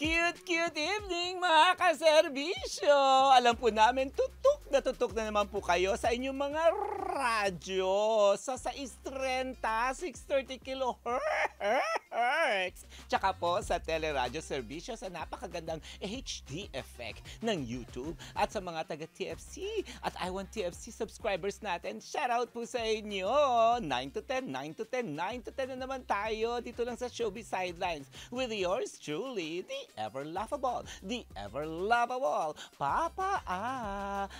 Cute, cute evening mga kaserbisyo! Alam po namin, tutok Natutok na naman po kayo sa inyong mga radyo sa 6.30, 6.30 kilohertz. Tsaka po sa teleradyo servisyo sa napakagandang HD effect ng YouTube at sa mga taga TFC at I Want TFC subscribers natin. Shout out po sa inyo! 9 to 10, 9 to 10, 9 to 10 na naman tayo dito lang sa Showbiz Sidelines with yours truly, the ever laughable, the ever lovable, Papa Ah!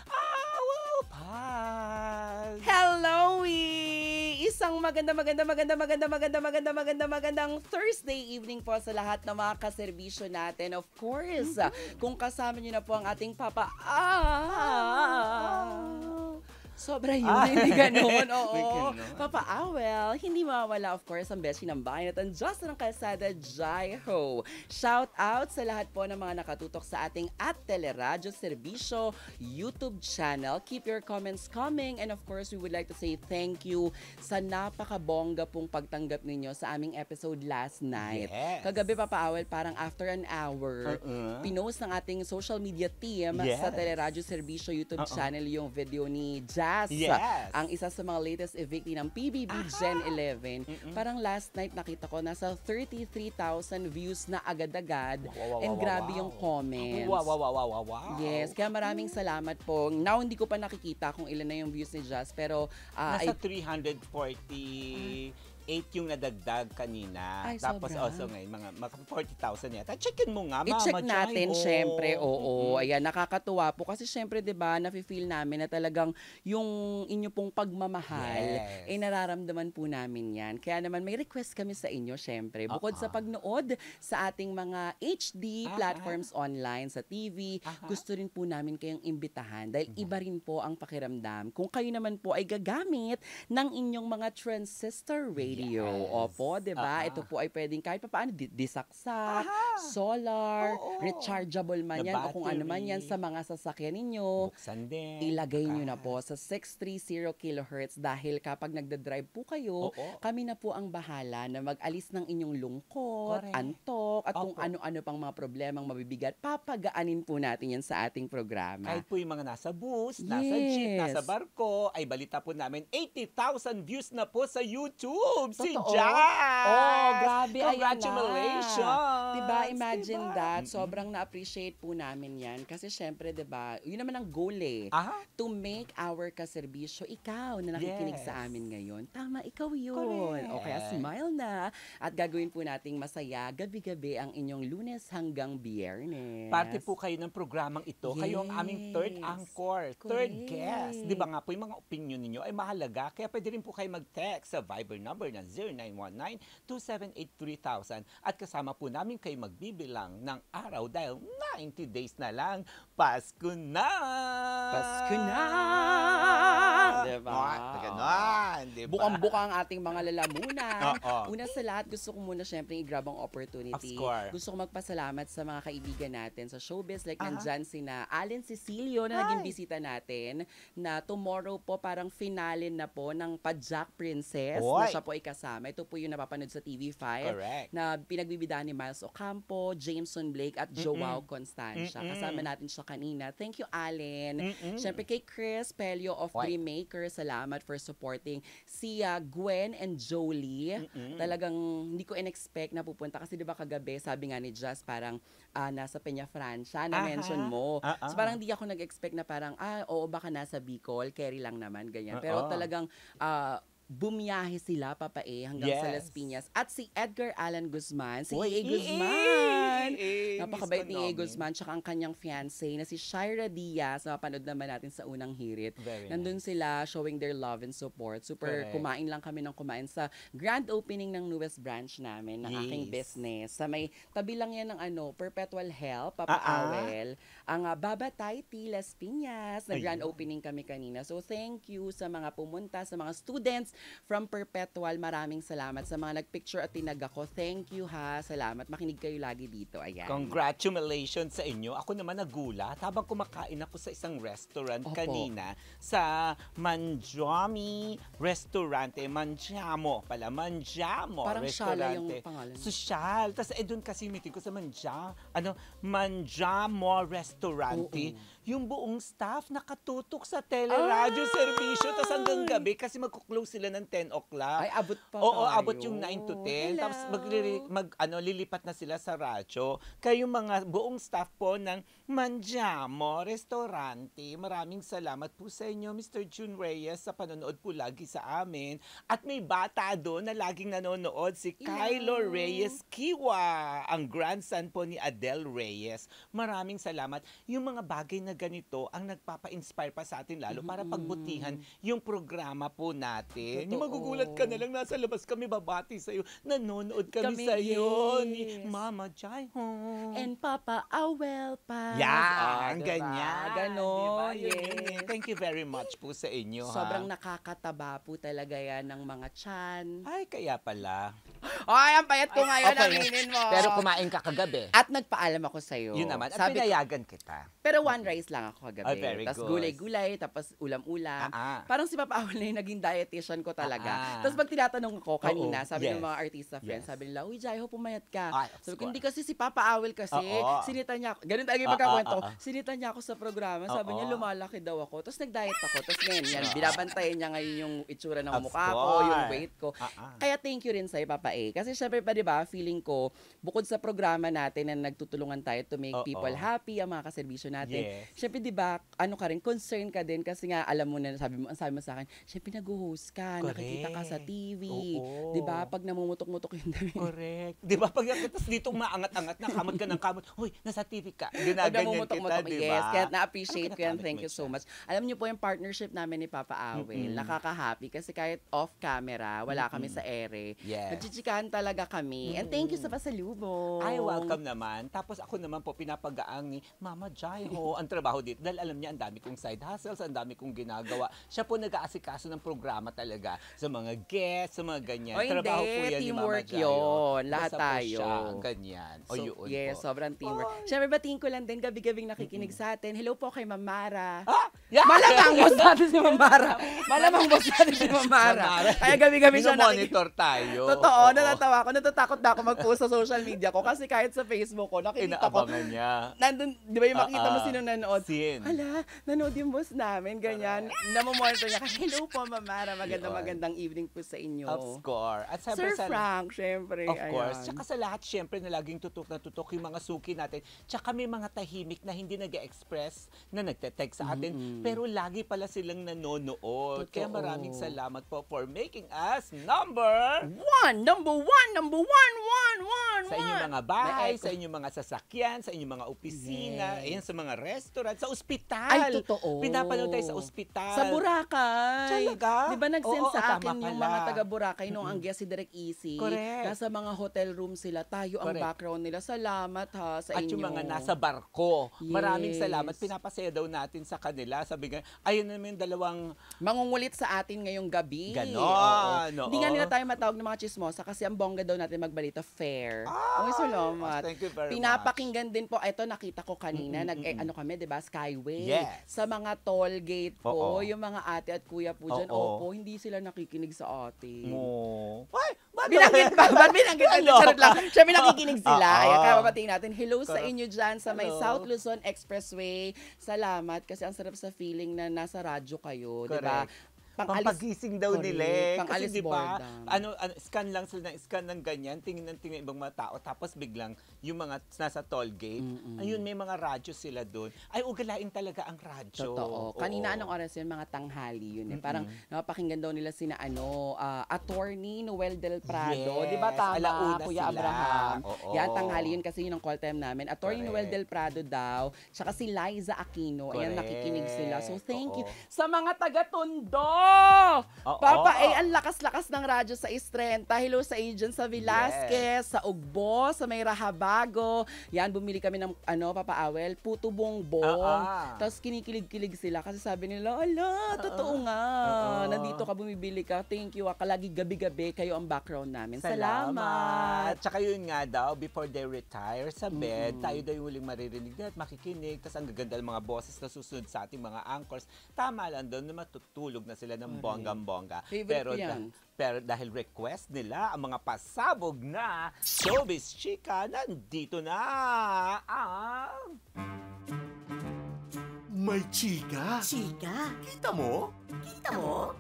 Owl Pod! Hello, e! Isang maganda, maganda, maganda, maganda, maganda, maganda, maganda, magandang Thursday evening po sa lahat ng mga kaserbisyo natin. Of course, mm-hmm. kung kasama niyo na po ang ating Papa Owl. Sobra yun, ah. hindi ganun. Oo. Papaawel, ah, hindi mawala, of course ang beshi ng bayan at ang Diyos ng kalsada, Jai Ho. Shout out sa lahat po ng mga nakatutok sa ating at Teleradyo Servisyo YouTube channel. Keep your comments coming and of course we would like to say thank you sa napakabongga pong pagtanggap ninyo sa aming episode last night. Yes. Kagabi Awel, parang after an hour, uh-uh. pinost ng ating social media team yes. sa Teleradyo Servisyo YouTube uh-uh. channel yung video ni Jai Yes. Ang isa sa mga latest evictee ng PBB Aha. Gen 11. Mm-mm. Parang last night nakita ko nasa 33,000 views na agad-agad. Wow, wow, wow, and grabe wow. yung comments. Wow, wow, wow, wow, wow, Yes, kaya maraming salamat po. Now, hindi ko pa nakikita kung ilan na yung views ni Just, pero... Uh, nasa I... 340... Mm. 8 yung nadagdag kanina. Ay, Tapos sobra. also ngayon, mga, mga 40,000 yata. Checkin mo nga, mama. I-check natin, oh. syempre. Oo, mm-hmm. ayan, nakakatuwa po. Kasi syempre, di ba, nafe-feel namin na talagang yung inyo pong pagmamahal, yes. eh nararamdaman po namin yan. Kaya naman, may request kami sa inyo, syempre. Bukod uh-huh. sa pagnood sa ating mga HD uh-huh. Ah, ah. platforms online, sa TV, uh-huh. gusto rin po namin kayong imbitahan. Dahil uh-huh. iba rin po ang pakiramdam. Kung kayo naman po ay gagamit ng inyong mga transistor radio, Yes. Opo, di ba? Uh-huh. Ito po ay pwedeng kahit pa paano, disaksak, Aha. solar, Oo. rechargeable man The yan o kung ano man yan sa mga sasakyan ninyo. Buksan din. Ilagay nyo na po sa 630 kHz dahil kapag nagda-drive po kayo, Oo. kami na po ang bahala na mag-alis ng inyong lungkot, Correct. antok, at kung Opo. ano-ano pang mga problemang mabibigat, papagaanin po natin yan sa ating programa. Kahit po yung mga nasa bus, nasa jeep, nasa barko, ay balita po namin 80,000 views na po sa YouTube. Totoo. Si Jazz! Oh, grabe. Congratulations! Na. Diba, imagine diba? that. Sobrang na-appreciate po namin yan. Kasi syempre, diba, yun naman ang goal eh. Aha. To make our kaserbisyo, ikaw na nakikinig yes. sa amin ngayon. Tama, ikaw yun. Correct. O smile na. At gagawin po nating masaya gabi-gabi ang inyong lunes hanggang biyernes. Parte po kayo ng programang ito. Yes. Kayo ang aming third anchor, Correct. third guest. Di ba nga po, yung mga opinion ninyo ay mahalaga. Kaya pwede rin po kayo mag-text sa Viber number na ng 0919 278 at kasama po namin kayo magbibilang ng araw dahil 90 days na lang Pasko na! Pasko na! Bukang-buka ang ating mga lalamunan. Oo. Una sa lahat, gusto ko muna syempre i-grab ang opportunity. Gusto ko magpasalamat sa mga kaibigan natin sa showbiz. Like uh-huh. nandyan sina Allen Cecilio na Hi. naging bisita natin na tomorrow po parang finale na po ng Pajak Princess Oy. na siya po ikasama. Ito po yung napapanood sa TV5 Correct. na pinagbibida ni Miles Ocampo, Jameson Blake at mm Joao Constancia. Kasama natin siya kanina. Thank you, Allen. Syempre kay Chris Pelio of Oy. Dreammaker, salamat for supporting si uh, Gwen and Jolie, Mm-mm. talagang hindi ko in-expect na pupunta. Kasi di ba kagabi, sabi nga ni Jazz, parang uh, nasa Peña Francia, na-mention ah, mo. Uh-huh. So parang di ako nag-expect na parang, ah, oo, baka nasa Bicol, carry lang naman, ganyan. Uh-huh. Pero talagang uh, bumiyahe sila, Papa hanggang yes. sa Las Piñas. At si Edgar Allan Guzman, si Oy, E.A. Guzman. Napakabait ni E.A. Guzman, tsaka ang kanyang fiancé na si Shira Diaz, napanood naman natin sa unang hirit. Very Nandun nice. sila showing their love and support. Super Correct. kumain lang kami ng kumain sa grand opening ng newest branch namin ng yes. aking business. Sa may tabi lang yan ng ano, Perpetual Help, Papa uh-uh. Awel. Ang uh, Babatay T. Las Piñas na Ayun. grand opening kami kanina. So thank you sa mga pumunta, sa mga students From Perpetual, maraming salamat sa mga nagpicture at tinag ako. Thank you ha. Salamat. Makinig kayo lagi dito. Ayan. Congratulations sa inyo. Ako naman nagulat habang kumakain ako sa isang restaurant Opo. kanina sa Manjami Restaurante. Manjamo pala. Manjamo Parang Shala yung pangalan. Social. Tapos eh doon kasi meeting ko sa Manja, ano, Manjamo Restaurante. Oo yung buong staff nakatutok sa teleradyo ah! serbisyo tapos hanggang gabi kasi magkuklose sila ng 10 o'clock. Ay, abot pa Oo, tayo. abot yung 9 to 10. Hello. Tapos mag, mag, ano, lilipat na sila sa radyo. Kayo mga buong staff po ng Manjamo Restaurante, maraming salamat po sa inyo, Mr. June Reyes, sa panonood po lagi sa amin. At may bata doon na laging nanonood, si Hello. Kylo Reyes Kiwa, ang grandson po ni Adele Reyes. Maraming salamat. Yung mga bagay na mga ganito ang nagpapa-inspire pa sa atin lalo para mm-hmm. pagbutihan yung programa po natin. Totoo. magugulat ka na lang, nasa labas kami babati iyo. nanonood kami, kami iyo yes. ni Mama Jai Hong. And Papa Awel pa. Yeah, ang diba? ganyan, diba? ganon. Diba? Yes. Thank you very much po sa inyo. Sobrang ha? nakakataba po talaga yan ng mga chan. Ay, kaya pala. Ay, ang payat ko ngayon, okay. aminin mo. Pero kumain ka kagabi. At nagpaalam ako sa iyo. Yun naman, at Sabi pinayagan ko, kita. Pero one rice rice lang ako kagabi. Oh, very tapos gulay-gulay, tapos ulam-ulam. Uh-uh. Parang si Papa Aul na yung naging dietitian ko talaga. Uh-uh. Ah, tapos pag tinatanong ko kanina, sabi yes. ng mga artista friends, yes. sabi nila, Uy, Jai, hope umayat ka. Ay, sabi ko, hindi kasi si Papa Awel kasi, Uh-oh. sinita niya ako. Ganun talaga yung pagkakwento ko. Sinita niya ako sa programa, sabi Uh-oh. niya, lumalaki daw ako. Tapos nag-diet ako. Tapos ngayon, yan, binabantayan niya ngayon yung itsura ng of mukha course. ko, yung weight ko. Uh-uh. Kaya thank you rin sa'yo, Papa A. Kasi syempre pa, di ba, feeling ko, bukod sa programa natin na nagtutulungan tayo to make Uh-oh. people happy, ang mga kaservisyo natin, yes. Siyempre, di ba, ano ka rin, concern ka din kasi nga, alam mo na, sabi mo, ang sabi mo sa akin, siyempre, nag-host ka, Correct. nakikita ka sa TV. Di ba, pag namumutok-mutok yung dami. Correct. Di ba, pag nakitas dito umaangat-angat na, kamot ka ng kamot, huy, nasa TV ka. Ginaganyan kita, di ba? Yes, kaya ano na-appreciate ko yan. Thank you so much. Alam niyo po yung partnership namin ni Papa Awel, mm-hmm. nakaka-happy kasi kahit off camera, wala mm-hmm. kami sa ere. Yes. Nagchichikahan talaga kami. Mm-hmm. And thank you sa pasalubong. Ay, welcome naman. Tapos ako naman po, pinapagaan ni Mama Jaiho, ang nagtatrabaho dito dahil alam niya ang dami kong side hustles, ang dami kong ginagawa. Siya po nag-aasikaso ng programa talaga sa mga guests, sa mga ganyan. O, trabaho po yan teamwork ni Mama yun. Lahat Basta tayo. Po siya, ganyan. O yun yes, po. sobrang teamwork. Oh. Siyempre, batiin ko lang din gabi-gabing nakikinig mm-hmm. sa atin. Hello po kay Mamara. Ah! Yeah! Malamang boss natin si Mamara. Malamang boss natin si Mamara. Kaya gabi-gabi siya nakikinig. monitor tayo. Totoo, Oo. natatawa ko. Natatakot na ako mag-post sa social media ko kasi kahit sa Facebook ko, nakikita ko. Inaabangan niya. Nandun, di ba yung makita uh-uh. mo ah, ah. sino nanonood? nanonood. Sin. Hala, nanood yung boss namin, ganyan. Namomonitor niya. Hello po, Mamara. Magandang magandang evening po sa inyo. Of course. At Sir sa, Frank, syempre. Of ayan. course. Tsaka sa lahat, syempre, na laging tutok na tutok yung mga suki natin. Tsaka may mga tahimik na hindi nag express na nagte-text sa atin. Mm-hmm. Pero lagi pala silang nanonood. Totoo. Kaya maraming salamat po for making us number one, number one, number one, one, one, Sa inyong mga bahay, sa inyong mga sasakyan, sa inyong mga opisina, yes. ayan, sa mga resto restaurant, sa ospital. Ay, totoo. Pinapanood tayo sa ospital. Sa Boracay. Talaga? Di ba nag-send sa akin yung mga taga Boracay mm noong ang guest si Direk Easy? Correct. Nasa mga hotel room sila. Tayo ang Correct. background nila. Salamat ha sa At inyo. At yung mga nasa barko. Yes. Maraming salamat. Pinapasaya daw natin sa kanila. Sabi nga, ayun naman yung dalawang... Mangungulit sa atin ngayong gabi. Ganon. Hindi nga nila tayo matawag ng mga chismosa kasi ang bongga daw natin magbalita fair. Ah, okay, salamat. Thank you very Pinapakinggan much. din po. Ito, nakita ko kanina. Mm-hmm. Nag, eh, ano kami, di ba? Diba, Skyway. Yes. Sa mga toll gate po, Oo. yung mga ate at kuya po dyan, Oo. opo, hindi sila nakikinig sa atin. Mo. Ay, ba't Binanggit ba? Ba't binanggit? Ano? Charot lang. Siyempre nakikinig sila. Oo. Ayan, kaya mapatingin natin. Hello sa inyo dyan sa may Hello. South Luzon Expressway. Salamat kasi ang sarap sa feeling na nasa radyo kayo. di ba? Pang-alis, daw ni nila eh. Kasi di ba, ano, ano, scan lang sila ng scan ng ganyan, tingin ng tingin ibang mga tao, tapos biglang yung mga nasa toll gate, Mm-mm. ayun, may mga radyo sila doon. Ay, ugalain talaga ang radyo. Totoo. Oo. Kanina anong oras yun? Mga tanghali yun eh. Parang napakinggan daw nila sina ano, uh, attorney Noel Del Prado. Yes, di ba tama, Alauna Kuya sila. Abraham. Oo. Yan, tanghali yun kasi yun ang call time namin. Attorney correct. Noel Del Prado daw, tsaka si Liza Aquino. Correct. Ayan, nakikinig sila. So, thank Oo. you. Sa mga taga-Tondo! Oh, Papa, oh. eh, ang lakas-lakas ng radyo sa Istrenta. Hello sa agent sa Velasquez, yes. sa Ugbo, sa may Rahabago. Yan, bumili kami ng, ano, Papa Awel, puto bongbong. Uh ah, -oh. Ah. Tapos kinikilig-kilig sila kasi sabi nila, ala, ah, totoo nga. Uh -oh. Nandito ka, bumibili ka. Thank you. Ah. Kalagi gabi-gabi, kayo ang background namin. Salamat. Salamat. Tsaka yun nga daw, before they retire sa bed, mm -hmm. tayo daw yung huling maririnig at makikinig. Tapos ang gaganda mga boses na susunod sa ating mga anchors. Tama lang doon na matutulog na sila ng bonggang-bongga. Pero, da, pero dahil request nila ang mga pasabog na showbiz chika, nandito na ang... May chika! Chika? Kita mo? Kita mo?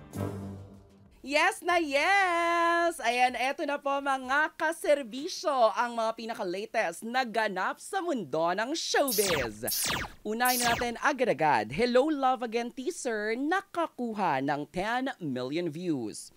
Yes na yes! Ayan, eto na po mga kaserbisyo ang mga pinaka-latest na ganap sa mundo ng showbiz. Unahin natin agad-agad, Hello Love Again teaser nakakuha ng 10 million views.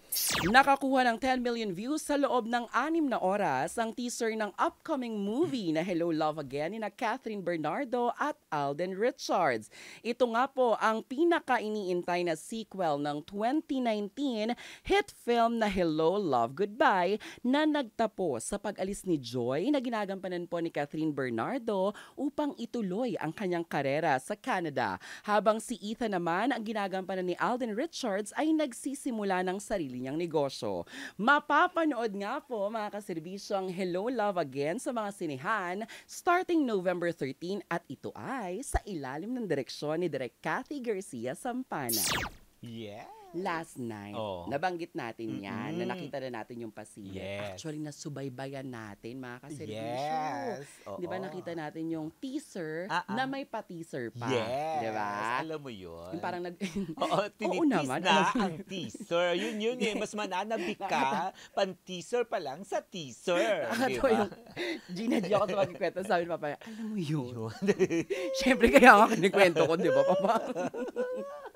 Nakakuha ng 10 million views sa loob ng anim na oras ang teaser ng upcoming movie na Hello Love Again ni na Catherine Bernardo at Alden Richards. Ito nga po ang pinaka-iniintay na sequel ng 2019 hit film na Hello Love Goodbye na nagtapos sa pag-alis ni Joy na ginagampanan po ni Catherine Bernardo upang ituloy ang kanyang karera sa Canada. Habang si Ethan naman ang ginagampanan ni Alden Richards ay nagsisimula ng sarili kanyang negosyo. Mapapanood nga po mga kaservisyo ang Hello Love Again sa mga sinehan starting November 13 at ito ay sa ilalim ng direksyon ni Direk Kathy Garcia Sampana. Yeah! last night, oh. nabanggit natin yan, mm-hmm. na nakita na natin yung pasilyo. Yes. Actually, nasubaybayan natin, mga kaservisyo. Yes. Oh, Di ba nakita natin yung teaser uh-uh. na may pa-teaser pa. Yes. Di ba? Alam mo yun. Yung parang nag... Oo, tinitis Oo naman. na ang teaser. Yun yun eh. Mas mananabik ka, pan-teaser pa lang sa teaser. Di ba? yung Gina G ako sa Sabi ni amin, Papa. Alam mo yun. Siyempre, kaya ako kinikwento ko, di ba, Papa?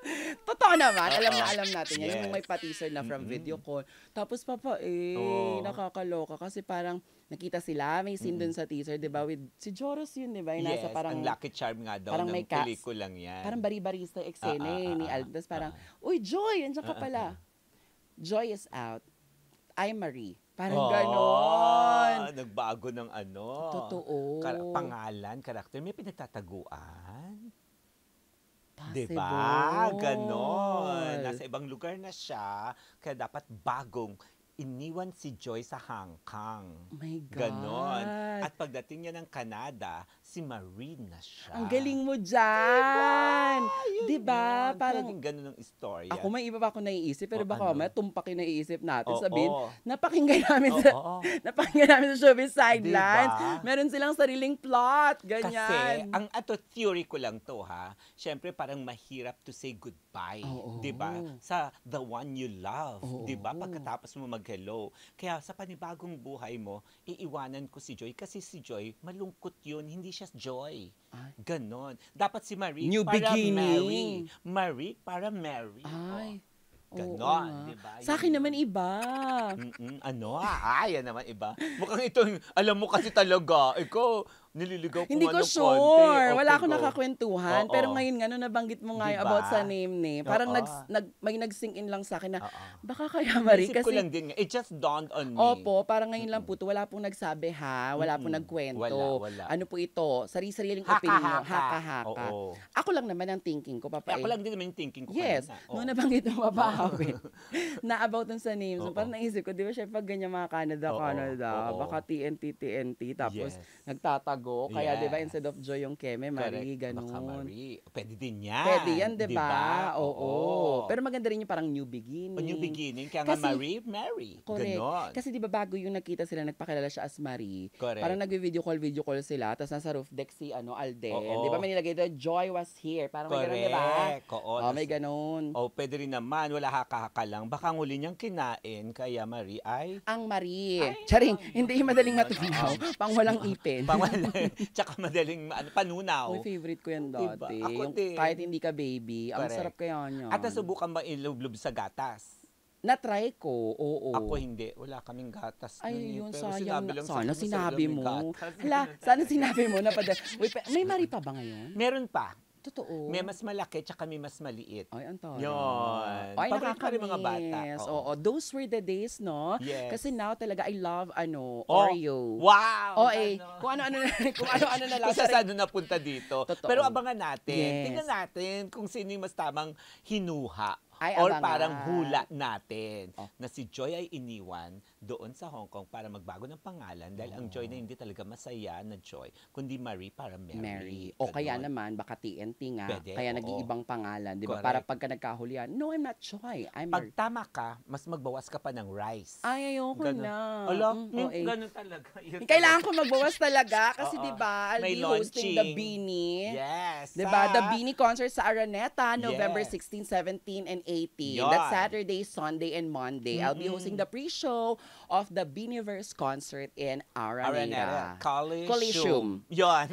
Totoo naman. Alam na alam natin yan. Yes. Yung may patiser na from mm-hmm. video call. Tapos papa, eh, oh. nakakaloka kasi parang nakita sila, may scene mm-hmm. dun sa teaser, di ba? With, si Joros yun, di ba? Yung yes, nasa parang... ang Lucky Charm nga daw parang ng may pelikula lang yan. Parang bari-barista eksena uh, uh, uh, eh, ni ah, Al. Tapos parang, uh, uy, Joy! Andiyan ka pala. Joy is out. I'm Marie. Parang oh, ganon. Nagbago ng ano. Totoo. Kar- pangalan, karakter. May pinagtataguan. Possible. Diba? Ganon. Nasa ibang lugar na siya, kaya dapat bagong iniwan si Joy sa Hong Kong. Oh my God. Ganon. At pagdating niya ng Canada, si Marina siya. Ang galing mo dyan! Diba? diba? Yun. Parang Pwedeng ganun ang istorya. Ako may iba pa ako naiisip, pero oh, baka ano? may tumpak yung naiisip natin. Oh, Sabihin, oh. napakinggan namin oh, sa, oh. napakinggan namin sa showbiz sidelines. Diba? Meron silang sariling plot, ganyan. Kasi, ang ato theory ko lang to ha, syempre parang mahirap to say goodbye, oh, oh. diba? Sa the one you love, oh, diba? Pagkatapos mo mag-hello. Kaya sa panibagong buhay mo, iiwanan ko si Joy kasi si Joy, malungkot yun, hindi Precious Joy. Ay. Ganon. Dapat si Marie New para beginning. Mary. Marie para Mary. Ay. Oh. Ganon, di ba? Sa akin naman iba. Mm-mm, ano? Ah, yan naman iba. Mukhang ito, alam mo kasi talaga, ikaw, nililigaw ko Hindi ko sure. Konti. Wala akong nakakwentuhan. Oh, pero ngayon nga, nung nabanggit mo nga diba? about sa name ni, eh. parang oh, nag, may nag-sing in lang sa akin na, oh, oh. baka kaya Marie, kasi... ko lang din. It just dawned on me. Opo, parang ngayon lang po to, wala pong nagsabi ha, wala pong nagkwento. Wala, wala. Ano po ito, sari-sariling opinion. Haka-haka. Oh, Ako lang naman ang thinking ko, Papa. Ako lang din naman yung thinking ko. Yes. Kanina. Nung nabanggit mo, Papa na about dun sa names, So, parang naisip ko, di ba siya pag ganyan mga Canada, Canada, baka TNT, TNT, tapos nagtatago bago. Kaya yes. 'di ba instead of Joy yung Keme, Mari, Correct. ganun. Baka Marie. Pwede din 'yan. Pwede 'yan, 'di ba? Diba? Oo. Oo. Pero maganda rin yung parang new beginning. O oh, new beginning kaya Kasi, nga Marie, Mary. Correct. Ganun. Kasi 'di ba bago yung nakita sila nagpakilala siya as Marie. Correct. Parang nagvi-video call, video call sila, tapos nasa roof deck si ano Alden. 'Di ba may nilagay doon Joy was here. Parang Correct. may ganun, 'di ba? Oo. Oh, may ganun. Oh, pwede rin naman, wala hakaka lang. Baka ang huli niyang kinain kaya Marie ay ang Marie. Ay, Charing, ay, hindi madaling matunaw. Pang walang ipin. Pang walang Tsaka madaling ano, panunaw. My favorite ko yan diba? dati. Diba? Ako yung, din. Kahit hindi ka baby, Correct. ang sarap kaya niya. At nasubukan ba ilublob sa gatas? Na-try ko, oo. Ako hindi. Wala kaming gatas. Ay, eh. yun, yun sayang. Sinabi lang sana sinabi mo. Hala, sana sinabi mo. na pa- Uy, may mari pa ba ngayon? Meron pa. Totoo. May mas malaki at kami mas maliit. Ay, Antonio. Yun. Ay, Paborito pa mga bata. Oo. Oo. Those were the days, no? Yes. Kasi now talaga I love, ano, oh, Oreo. Wow! Oo, oh, eh. Ano? Kung ano-ano na, kung ano-ano na lang. kung sa saan napunta dito. Totoo. Pero abangan natin. Yes. Tingnan natin kung sino yung mas tamang hinuha. Ay, or parang hula natin okay. Oh. na si Joy ay iniwan doon sa Hong Kong para magbago ng pangalan dahil oh. ang Joy na oh. hindi talaga masaya na Joy, kundi Marie para Mary. Mary. O kaya naman, baka TNT nga. Pwede, kaya nag-iibang pangalan, di ba? Para pagka nagkahulihan, no, I'm not Joy. I'm Pag Mar- tama ka, mas magbawas ka pa ng rice. Ay, ayoko ganun. na. Alo, mm, oh, eh. ganun talaga. Yun Kailangan ko magbawas talaga kasi di ba, I'll May hosting the Beanie. Yes. Di ba? The ah. Beanie concert sa Araneta, November yes. 16, 17, and 18. Yon. That's Saturday, Sunday, and Monday. Mm-hmm. I'll be hosting the pre-show of the Biniverse concert in Araneta. Araneta. Coliseum. Coliseum. Yun.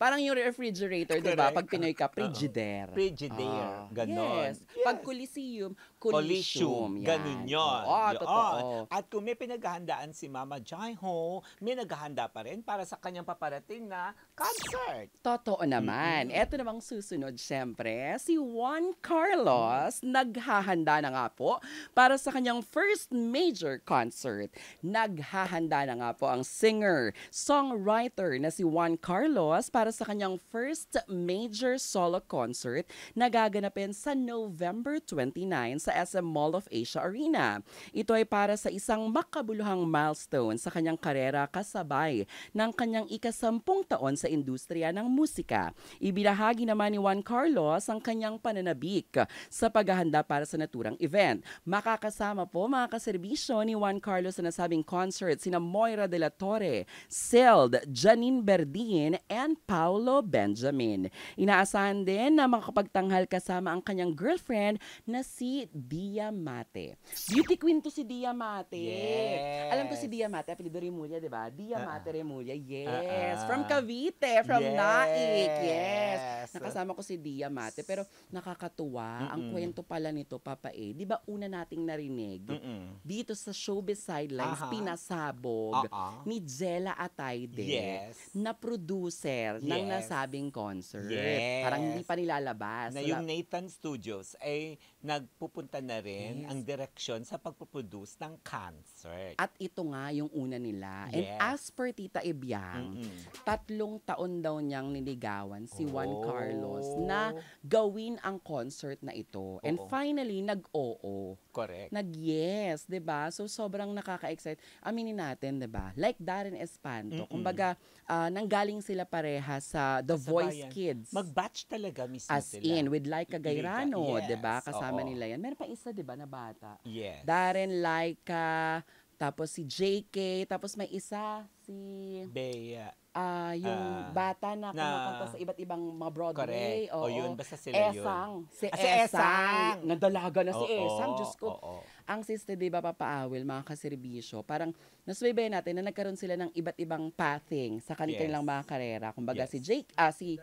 Parang yung refrigerator, di ba? Pag Pinoy ka, frigidaire. Frigidaire. Ah. Ganon. Yes. yes. Pag Coliseum, Coliseum. Yan. Ganun yun. Oo, yun. totoo. At kung may pinaghahandaan si Mama Jai Ho, may naghahanda pa rin para sa kanyang paparating na concert. Totoo naman. Mm-hmm. Ito namang susunod, syempre, si Juan Carlos mm-hmm. naghahanda na nga po para sa kanyang first major concert. Naghahanda na nga po ang singer, songwriter na si Juan Carlos para sa kanyang first major solo concert na gaganapin sa November 29 sa SM Mall of Asia Arena. Ito ay para sa isang makabuluhang milestone sa kanyang karera kasabay ng kanyang ikasampung taon sa industriya ng musika. Ibinahagi naman ni Juan Carlos ang kanyang pananabik sa paghahanda para sa naturang event. Makakasama po mga kaserbisyo ni Juan Carlos sa nasabing concert sina Moira de la Torre, Sild, Janine Berdin, and Paolo Benjamin. Inaasahan din na makapagtanghal kasama ang kanyang girlfriend na si Diamate. Beauty queen to si Diamate. Yes. Alam ko si Diamate, apelido Remulla, di ba? Diamate ah, ah. uh-uh. yes. Uh-uh. From Cavite, from yes. Naik, yes. Nakasama ko si Diamate, pero nakakatuwa. Mm-mm. Ang kwento pala nito, Papa A, di ba una nating narinig Mm-mm. dito sa showbiz sidelines, uh-huh. pinasabog uh-uh. ni Jella Ataide yes. na producer yes. ng nasabing concert. Yes. Parang hindi pa nilalabas. Na yung Nathan Studios ay nagpupunta napunta na rin yes. ang direksyon sa pagpoproduce ng concert. At ito nga yung una nila. Yes. And as per Tita Ibyang, mm-hmm. tatlong taon daw niyang niligawan si oh. Juan Carlos na gawin ang concert na ito. Oo. And finally, nag-oo. Correct. Nag-yes, ba diba? So, sobrang nakaka-excite. Aminin natin, ba diba? Like Darren Espanto. Mm-hmm. Kumbaga, uh, nanggaling sila pareha sa The sa Voice bayan. Kids. Mag-batch talaga mismo As sila. As in, with Like Kagairano, yes. ba diba? Kasama Oo. nila yan. Meron pa isa, di ba, na bata? Yes. Darren Laika, tapos si JK, tapos may isa, si... Bea. Uh, yung uh, bata na kumakanta sa iba't ibang mga Broadway. Correct. Oh, oo. O yun, basta sila Esang. yun. Si ah, Esang. Si Esang. Nadalaga na si oh, Esang. Diyos ko. Oh, oh. Ang sister, di ba, papaawil, mga kaserbisyo, parang nasubaybayan natin na nagkaroon sila ng iba't ibang pathing sa kanilang yes. mga karera. Kumbaga yes. si Jake, ah, si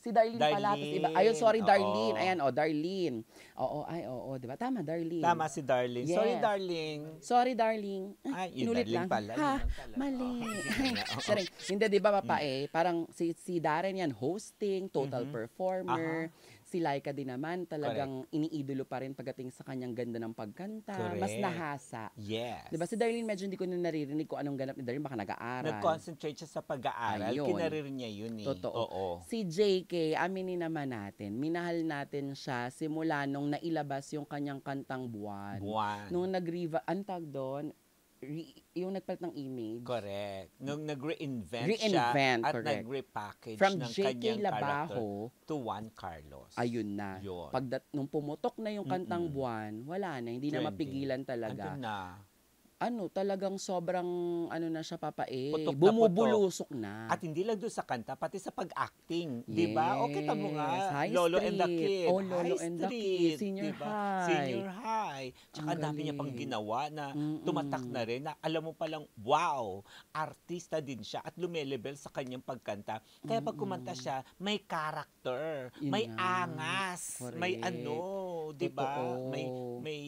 Si Darlene, Darlene. pala. Tapos iba. Ayun, sorry, Darlene. Oo. Ayan, oh, Darlene. Oo, ay, oo, di ba? Tama, Darlene. Tama si Darlene. Yes. Sorry, Darlene. Sorry, Darlene. Ay, yun, Inulit lang. pala. Ha, pala. mali. Oh. Sorry. Hindi, di ba, papa, mm. eh, parang si, si Darren yan, hosting, total mm-hmm. performer. Aha si Laika din naman talagang Correct. iniidolo pa rin pagdating sa kanyang ganda ng pagkanta. Correct. Mas nahasa. Yes. Diba si Darlene medyo hindi ko na naririnig kung anong ganap ni Darlene. Baka nag-aaral. Nag-concentrate siya sa pag-aaral. Ayun. Kinaririn niya yun eh. Totoo. Oo. Si JK, aminin naman natin, minahal natin siya simula nung nailabas yung kanyang kantang Buwan. Buwan. Nung nag-revive, antag doon, re, yung nagpalit ng image. Correct. Nung nag-reinvent, invent siya at correct. nag-repackage From ng JK kanyang Labajo, to Juan Carlos. Ayun na. Yun. Pag nung pumutok na yung kantang Mm-mm. buwan, wala na. Hindi Trending. na mapigilan talaga. Andun na ano, talagang sobrang ano na siya papae. Putok Bumubulusok na. At hindi lang doon sa kanta, pati sa pag-acting, yes. 'di ba? O kita mo nga, high Lolo Street. and the Kid. Oh, Lolo High and Street, the Kid, senior diba? high. Senior high. Tsaka ang dami niya pang ginawa na tumatak na rin na alam mo palang, wow, artista din siya at lumelevel sa kanyang pagkanta. Kaya pag kumanta siya, may character, Yun may na. angas, Correct. may ano, 'di ba? May may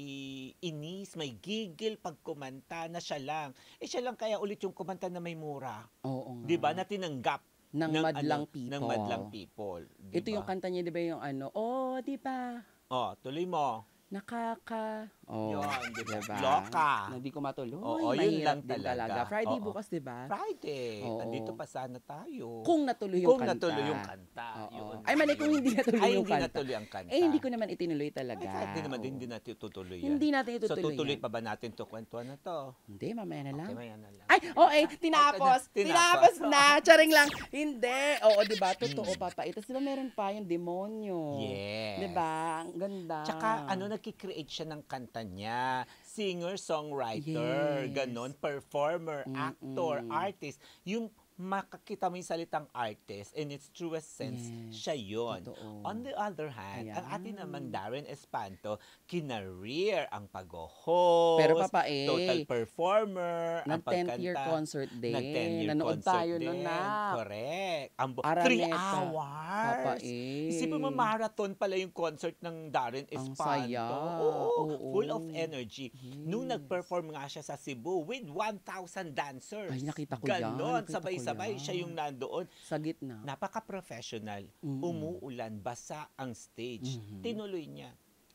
inis, may gigil pag kumanta kumanta na siya lang. Eh siya lang kaya ulit yung kumanta na may mura. Oo nga. 'Di ba? Na tinanggap ng, ng madlang ano, people. Ng madlang people. Diba? Ito yung kanta niya, 'di ba, yung ano, oh, 'di ba? Oh, tuloy mo. Nakaka Oh, yun, di ba? Diba? Loka. hindi ko matuloy. Oo, yun lang talaga. talaga. Friday Oo. bukas, di ba? Friday. Oo. Nandito pa sana tayo. Kung natuloy yung kung kanta. Kung natuloy yung kanta. Oo. Yun. Ay, mali kung hindi natuloy Ay, yung hindi kanta. natuloy ang kanta. Eh, hindi ko naman itinuloy talaga. Ay, hindi naman, Oo. hindi natin tutuloy yan. Hindi natin itutuloy So, tutuloy yan. pa ba natin to kwento na to? Hindi, mamaya na lang. Okay, mamaya na lang. Ay, oh, eh, tinapos. Tinapos, tinapos na. Charing lang. Hindi. Oo, di ba? Totoo, pa hmm. papa. Ito sila diba, meron pa yung demonyo. Yes. Di ba? Ang ganda. Tsaka, ano, nagkikreate siya ng kanta kinakanta niya. Singer, songwriter, yes. ganon, performer, mm -mm. actor, artist. Yung makakita mo yung salitang artist in its truest sense, yes. siya yun. Totoo. On the other hand, Ayan. ang atin naman Darren Espanto, kinareer ang pag-host, Pero papa, eh, total performer, ang pagkanta. 10th year concert din. Nag 10th year Nanood concert tayo din. na. Correct. Ang bu- Araneta. three hours. Papa, eh. Isipin mo, eh. marathon pala yung concert ng Darren Espanto. Ang saya. Oo, oo, oo. Full of energy. Yes. Nung nag-perform nga siya sa Cebu with 1,000 dancers. Ay, nakita ko Ganon, yan. Nakita sabay sabay-sabay. Siya yung nandoon. Sa gitna. Napaka-professional. Mm-hmm. Umuulan, basa ang stage. Mm-hmm. Tinuloy niya.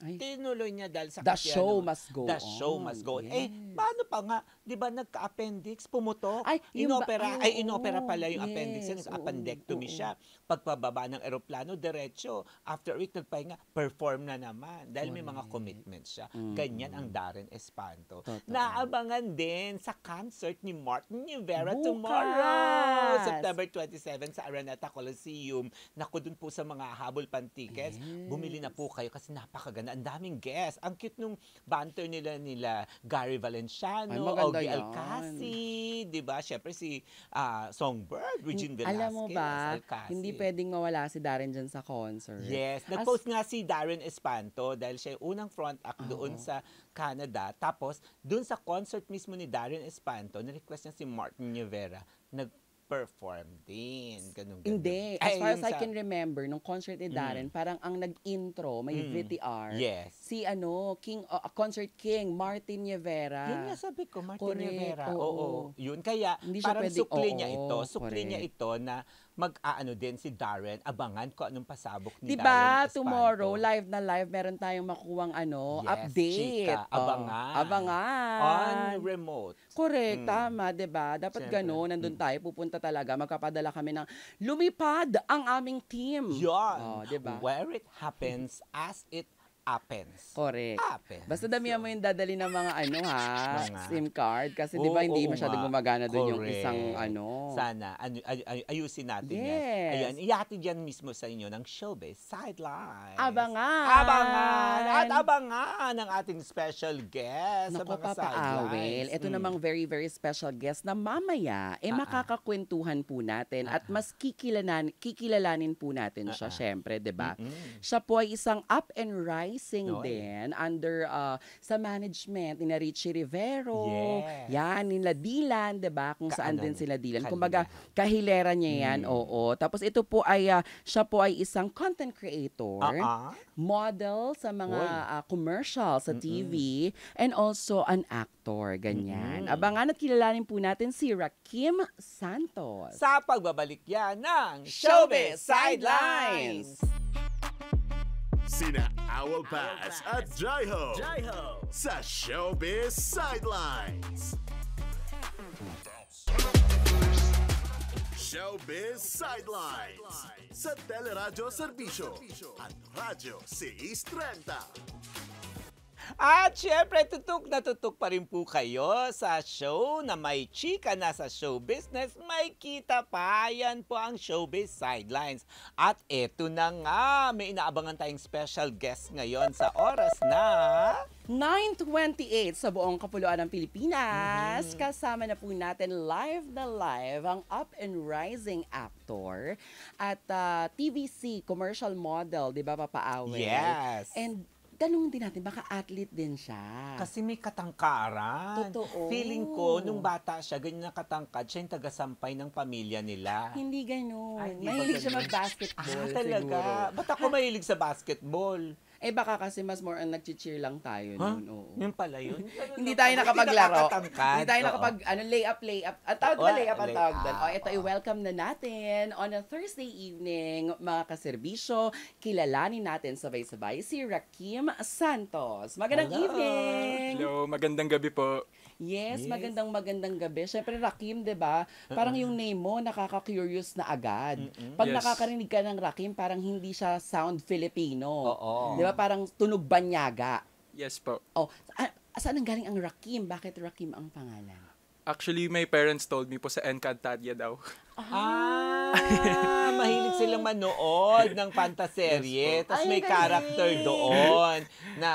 Ay. Tinuloy niya dahil sa The Katiano. show must go The on. show must go on. Eh, yes. Eh, paano pa nga? Di ba nagka-appendix, pumutok? Ay, inopera, ba, ay, ay, inopera pala yung yes, appendix. Nag-appendectomy siya. Pagpababa ng eroplano, diretso. After a week, nagpahinga, perform na naman. Dahil may mga commitments siya. Mm. Ganyan ang Darren Espanto. Totoo. Naabangan din sa concert ni Martin Rivera Bukas. tomorrow. September 27 sa Araneta Coliseum. Naku, dun po sa mga habol pan tickets, yes. bumili na po kayo kasi napakaganda naman, ang daming guests. Ang cute nung banter nila nila Gary Valenciano, Ay, Ogie Alcasi, di ba? Siyempre si uh, Songbird, Regine Velasquez. Alam mo ba, Alcasi. hindi pwedeng mawala si Darren dyan sa concert. Yes. Nag-post As... nga si Darren Espanto dahil siya yung unang front act oh. doon sa Canada. Tapos, doon sa concert mismo ni Darren Espanto, na-request niya si Martin Rivera. Nag nag-perform din. Ganun, ganun. Hindi. As Ay, far as sa... I can remember, nung concert ni Darren, mm. parang ang nag-intro, may mm. VTR, yes. si ano, King, uh, concert king, Martin Rivera. Yun nga sabi ko, Martin Correct, Rivera. Oo, oo. oo. Yun, kaya Hindi parang pwede, sukli niya ito. Sukli correct. niya ito na mag-aano din si Darren, abangan ko anong pasabok ni diba, Darren Espanto. tomorrow, live na live, meron tayong makuwang ano, yes, update. Chika, oh, abangan. Oh, abangan. On remote. Correct, mm. tama, ba diba? Dapat Siyempre. ganun, nandun mm. tayo, pupunta talaga, magkapadala kami ng lumipad ang aming team. Yun. Oh, diba? Where it happens, as it Appens. Correct. Appens. Basta damihan mo yung dadali ng mga ano ha, mga. SIM card. Kasi di ba hindi oo, masyado gumagana doon yung isang ano. Sana, ay, ay, ay, ayusin natin yes. yan. Ayan, Iyati yan mismo sa inyo ng showbiz sideline. Abangan! Abangan! At abangan ang ating special guest Naku, sa mga Papa Awel, ito mm. namang very, very special guest na mamaya, eh makakakwentuhan po natin uh-uh. at mas kikilalanin, kikilalanin po natin uh-uh. siya, syempre, di ba? Mm-hmm. Siya po ay isang up and rise fundraising no, din eh. under uh, sa management ni Richie Rivero. Yes. Yan, nila Dilan, 'di ba? Kung Ka- saan ano, din sila Dilan. Kalina. Kumbaga kahilera niya yan. Hmm. Oo. Tapos ito po ay uh, siya po ay isang content creator, uh-uh. model sa mga Oy. uh, commercial sa Mm-mm. TV and also an actor ganyan. Mm-mm. Abangan at kilalanin po natin si Rakim Santos. Sa pagbabalik yan ng Showbiz Sidelines. Sidelines sina Owl Pass at Jaiho, Jaiho sa Showbiz Sidelines. Showbiz Sidelines sa Teleradyo Serbisyo at Radyo 630. At syempre, tutok na tutok pa rin po kayo sa show na may chika na sa show business, may kita pa. Yan po ang showbiz sidelines. At eto na nga, may inaabangan tayong special guest ngayon sa oras na... 9.28 sa buong kapuluan ng Pilipinas. Mm-hmm. Kasama na po natin live na live ang up and rising actor at uh, ah, TVC commercial model, di ba Papa Awel? Yes. And tanungin din natin, baka athlete din siya. Kasi may katangkaran. Totoo. Feeling ko, nung bata siya, ganyan na katangkad, siya yung tagasampay ng pamilya nila. Hindi ganun. Ay, hindi mahilig siya mag-basketball. Ah, talaga. Siguro. Ba't ako mahilig sa basketball? Eh baka kasi mas more ang nag-cheer lang tayo huh? noon. Oo. Yun pala yun. hindi tayo nakapaglaro. hindi tayo nakapag Oo. ano lay up lay up. Ang tawag ba lay up ang tawag doon? Oh, ito i-welcome na natin on a Thursday evening mga kaserbisyo. Kilalanin natin sabay-sabay si Rakim Santos. Magandang Hello. evening. Hello, magandang gabi po. Yes, yes. magandang magandang gabi. Siyempre, Rakim, di ba? Parang uh-uh. yung name mo, nakaka-curious na agad. Mm-mm. Pag yes. nakakarinig ka ng Rakim, parang hindi siya sound Filipino. Oo. Di ba? Parang tunog banyaga. Yes po. Oh, a- ah, saan ang galing ang Rakim? Bakit Rakim ang pangalan? Actually, my parents told me po sa Encantadia daw. Ah. ah, mahilig silang manood ng pantaserye. Yes, Tapos may character doon na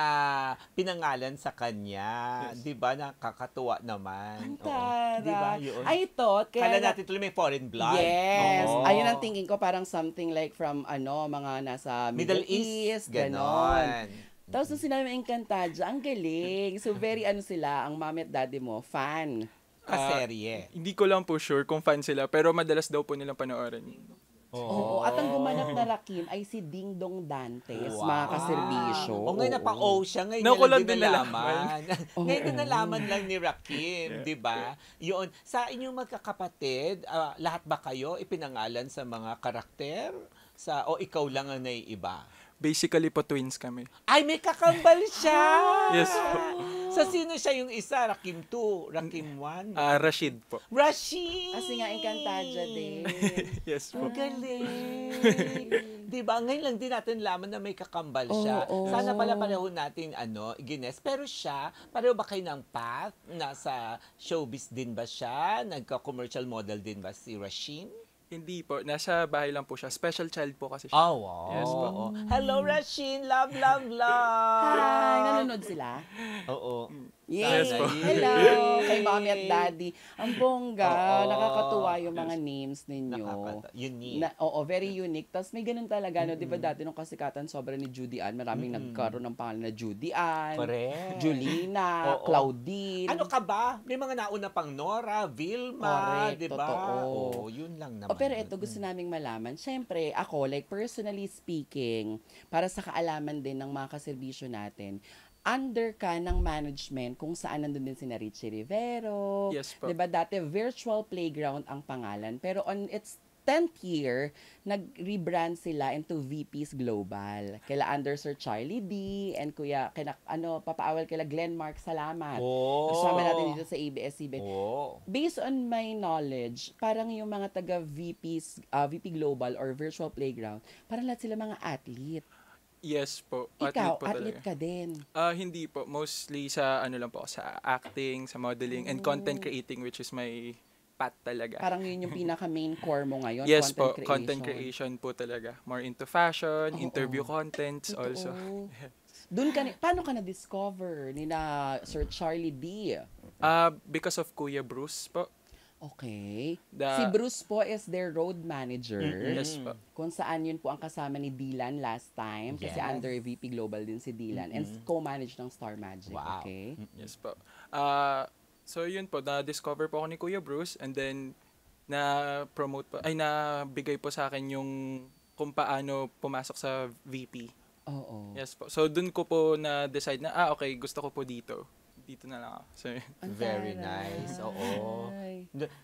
pinangalan sa kanya. Yes. Di ba? Nakakatuwa naman. Ang tara. Di ba? Yun. I Kaya Kala natin tuloy may foreign blood. Yes. Oo. Ayun ang thinking ko. Parang something like from ano, mga nasa Middle, Middle East. East ganon. Tapos nung sinabi mo Encantadia, ang galing. So very ano sila, ang mami at daddy mo, fan kaserye. Uh, hindi ko lang po sure kung fan sila, pero madalas daw po nilang panoorin. Oh. Oo. At ang gumanap na rakin ay si Ding Dong Dantes, wow. mga kaservisyo. Ah. Oh, o ngayon, napa-O siya. Ngayon no, na lang din nalaman. oh, ngayon na nalaman lang ni Rakim, yeah. di ba? Yun. Sa inyong magkakapatid, uh, lahat ba kayo ipinangalan sa mga karakter? Sa, o ikaw lang ang naiiba? Basically po twins kami. Ay, may kakambal siya! yes po. Sa sino siya yung isa? Rakim 2, Rakim 1? Ah, Rashid po. Rashid! Kasi nga, Encantadia din. yes po. Ang galing. diba? Ngayon lang din natin laman na may kakambal siya. Oh, oh. Sana pala pareho natin, ano, gines. Pero siya, pareho ba kayo ng path? Nasa showbiz din ba siya? Nagka-commercial model din ba si Rashid? Hindi po. Nasa bahay lang po siya. Special child po kasi siya. Oh, wow. Yes po. Oh. Hello, Rashin! Love, love, love! Hi! Nanonood sila? Oo. Mm. Yes. yes Hello kay mommy at daddy. Ang bongga, oo, nakakatuwa yung mga names ninyo. Nakakata- unique. Na, oo, very unique. Tapos may ganun talaga, no? Mm-hmm. Di ba dati nung kasikatan, sobra ni Judy Ann, maraming mm-hmm. nagkaroon ng pangalan na Judy Ann, Correct. Julina, oo, Claudine. Ano ka ba? May mga nauna pang Nora, Vilma, di ba? Oh, yun lang naman. O, pero ito, gusto naming malaman. Siyempre, ako, like personally speaking, para sa kaalaman din ng mga kaservisyo natin, under ka ng management kung saan nandun din si na Richie Rivero. Yes, pa. Diba dati virtual playground ang pangalan pero on its 10th year, nag-rebrand sila into VPs Global. Kila under Sir Charlie D and kuya, kina, ano, papaawal kila Glenn Mark Salamat. Oh. Kasama natin dito sa ABS-CBN. Oh. Based on my knowledge, parang yung mga taga VPs, uh, ah, VP Global or Virtual Playground, parang lahat sila mga athlete. Yes po. Ikaw, athlete, po athlete ka din. Uh, hindi po. Mostly sa ano lang po, sa acting, sa modeling, and content oh. creating which is my pat talaga. Parang yun yung pinaka-main core mo ngayon, yes, content po, creation. Yes po, content creation po talaga. More into fashion, Oo. interview contents Ito also. Doon ka, ni- paano ka na-discover nila Sir Charlie D? Uh, ah, because of Kuya Bruce po. Okay. The, si Bruce po is their road manager. Mm-hmm. Yes po. Kung saan yun po ang kasama ni Dylan last time. Yes. Kasi under VP Global din si Dylan. Mm-hmm. And co-manage ng Star Magic. Wow. Okay? Mm, yes po. Uh, so yun po, na-discover po ako ni Kuya Bruce. And then, na-promote po, ay na-bigay po sa akin yung kung paano pumasok sa VP. Oo. Yes po. So dun ko po na-decide na, ah okay, gusto ko po dito dito na lang ako. So, Very nice. Oo.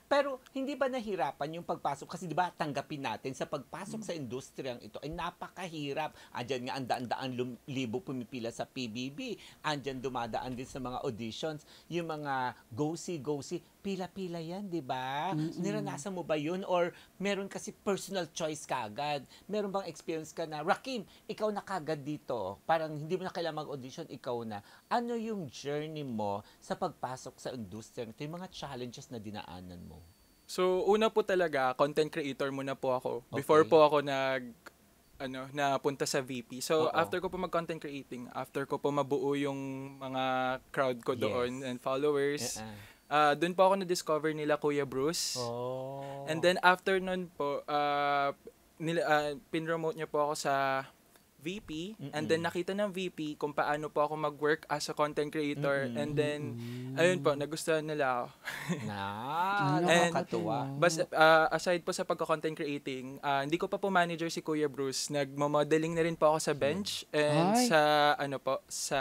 Pero hindi ba nahirapan yung pagpasok? Kasi di ba tanggapin natin sa pagpasok sa industriyang ito ay napakahirap. Andiyan nga andaan-daan libo pumipila sa PBB. Andiyan dumadaan din sa mga auditions. Yung mga go-see, go-see pila-pila yan, di ba? Mm-hmm. Niranasan mo ba yun? Or meron kasi personal choice ka agad? Meron bang experience ka na, Rakim, ikaw na kagad dito. Parang hindi mo na kailangan mag-audition, ikaw na. Ano yung journey mo sa pagpasok sa industry? Ito yung mga challenges na dinaanan mo. So, una po talaga, content creator muna po ako. Okay. Before po ako nag ano, napunta sa VP. So, Oo. after ko po mag-content creating, after ko po mabuo yung mga crowd ko yes. doon and followers, yeah. Uh-uh uh, ah, doon po ako na-discover nila Kuya Bruce. Oh. And then after nun po, uh, nila, uh, ah, pin-remote niya po ako sa VP Mm-mm. and then nakita ng VP kung paano po ako mag-work as a content creator Mm-mm. and then Mm-mm. ayun po nagustuhan nila ako. na, nakakatuwa. Bas, uh, aside po sa pagka-content creating, uh, hindi ko pa po manager si Kuya Bruce. Nagmo-modeling na rin po ako sa bench mm. and Ay. sa ano po sa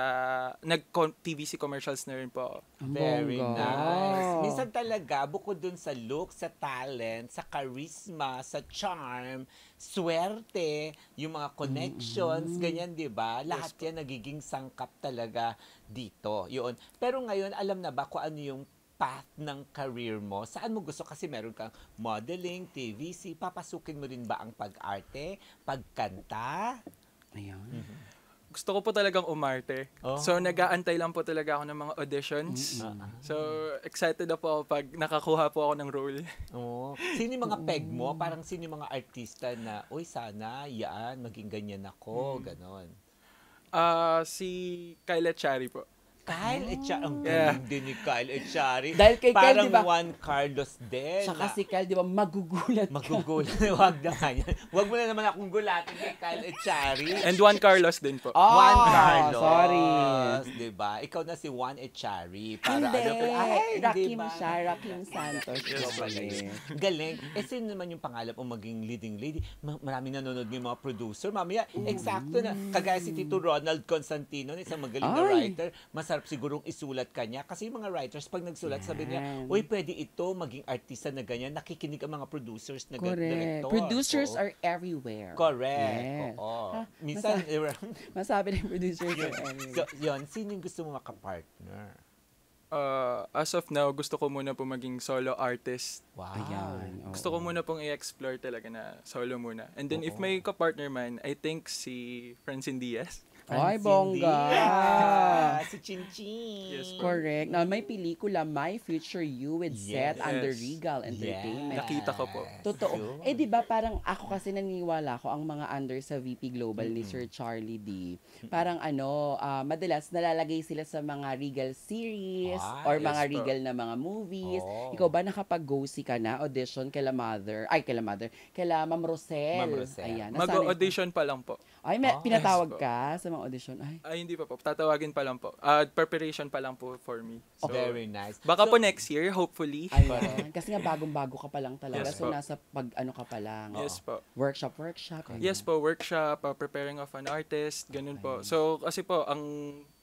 nag-TVC commercials na rin po. Very bongga. nice. Oh. Minsan talaga bukod dun sa look, sa talent, sa charisma, sa charm, swerte, yung mga connections, mm-hmm. ganyan, di ba? Lahat yes, yan nagiging sangkap talaga dito. Yun. Pero ngayon, alam na ba kung ano yung path ng career mo? Saan mo gusto? Kasi meron kang modeling, TVC. Papasukin mo rin ba ang pag-arte, pagkanta? Ayan. Mm-hmm gusto ko po talagang umarte. Oh. So, nag-aantay lang po talaga ako ng mga auditions. Mm-hmm. So, excited na po ako pag nakakuha po ako ng role. Oh. Sino yung mga peg mo? Mm. Parang sino yung mga artista na, uy, sana, yan, maging ganyan ako, mm. ganon. Uh, si Kyla Chari po. Kyle Echari. Ang yeah. din ni Kyle Echari. Dahil kay Parang Kyle, diba, Juan Carlos din. Saka ah. si Kyle, di ba, magugulat Magugulat. Huwag na yan. Huwag mo na naman akong gulatin kay Kyle Echari. And Juan Carlos din po. Oh, Juan Carlos. Sorry. Di ba? Ikaw na si Juan Echari. Para hindi. Ano, ay, Rakim diba? siya. Rakim Santos. yes, galing. galing. Eh, sino naman yung pangalan o maging leading lady? Ma- marami nanonood ng mga producer. Mamaya, mm. eksakto na. Kagaya si Tito Ronald Constantino, isang magaling na writer. Masarap masarap sigurong isulat kanya. Kasi yung mga writers, pag nagsulat, yeah. sabi niya, uy, pwede ito maging artista na ganyan. Nakikinig ang mga producers na Correct. Producers so, oh. are everywhere. Correct. Yes. Oo. Ha, ah, Minsan, masabi, masabi ng producers are everywhere. So, yun, sino yung gusto mo makapartner? uh, as of now, gusto ko muna po maging solo artist. Wow. Ayan. Oo. Gusto ko muna pong i-explore talaga na solo muna. And then Oo. if may kapartner man, I think si Francine Diaz. Ay, bongga! Yeah, si Chinchin. Yes, correct. Now, may pelikula, My Future You with yes. Seth under Regal Entertainment. Yes. Nakita ko po. Totoo. Sure. Eh, di ba parang ako kasi naniwala ko ang mga under sa VP Global mm-hmm. ni Sir Charlie D. Parang ano, uh, madalas nalalagay sila sa mga Regal series ah, or yes, mga yes, Regal na mga movies. Oh. Ikaw ba nakapag-ghosty ka na audition kay la mother? Ay, kay la mother. Kay la Ma'am Rosel. Ma'am Rosel. Ayan. Mag-audition pa lang po. Ay, may, oh, pinatawag yes, ka sa mga mga audition? Ay. Ay, hindi pa po. Tatawagin pa lang po. Uh, preparation pa lang po for me. So, Very nice. Baka so, po next year, hopefully. Ayun. kasi nga bagong-bago ka pa lang talaga. Yes, so, po. nasa pag-ano ka pa lang. Yes oh. po. Workshop, workshop. Okay. Yes po, workshop, uh, preparing of an artist, ganun po. So, kasi po, ang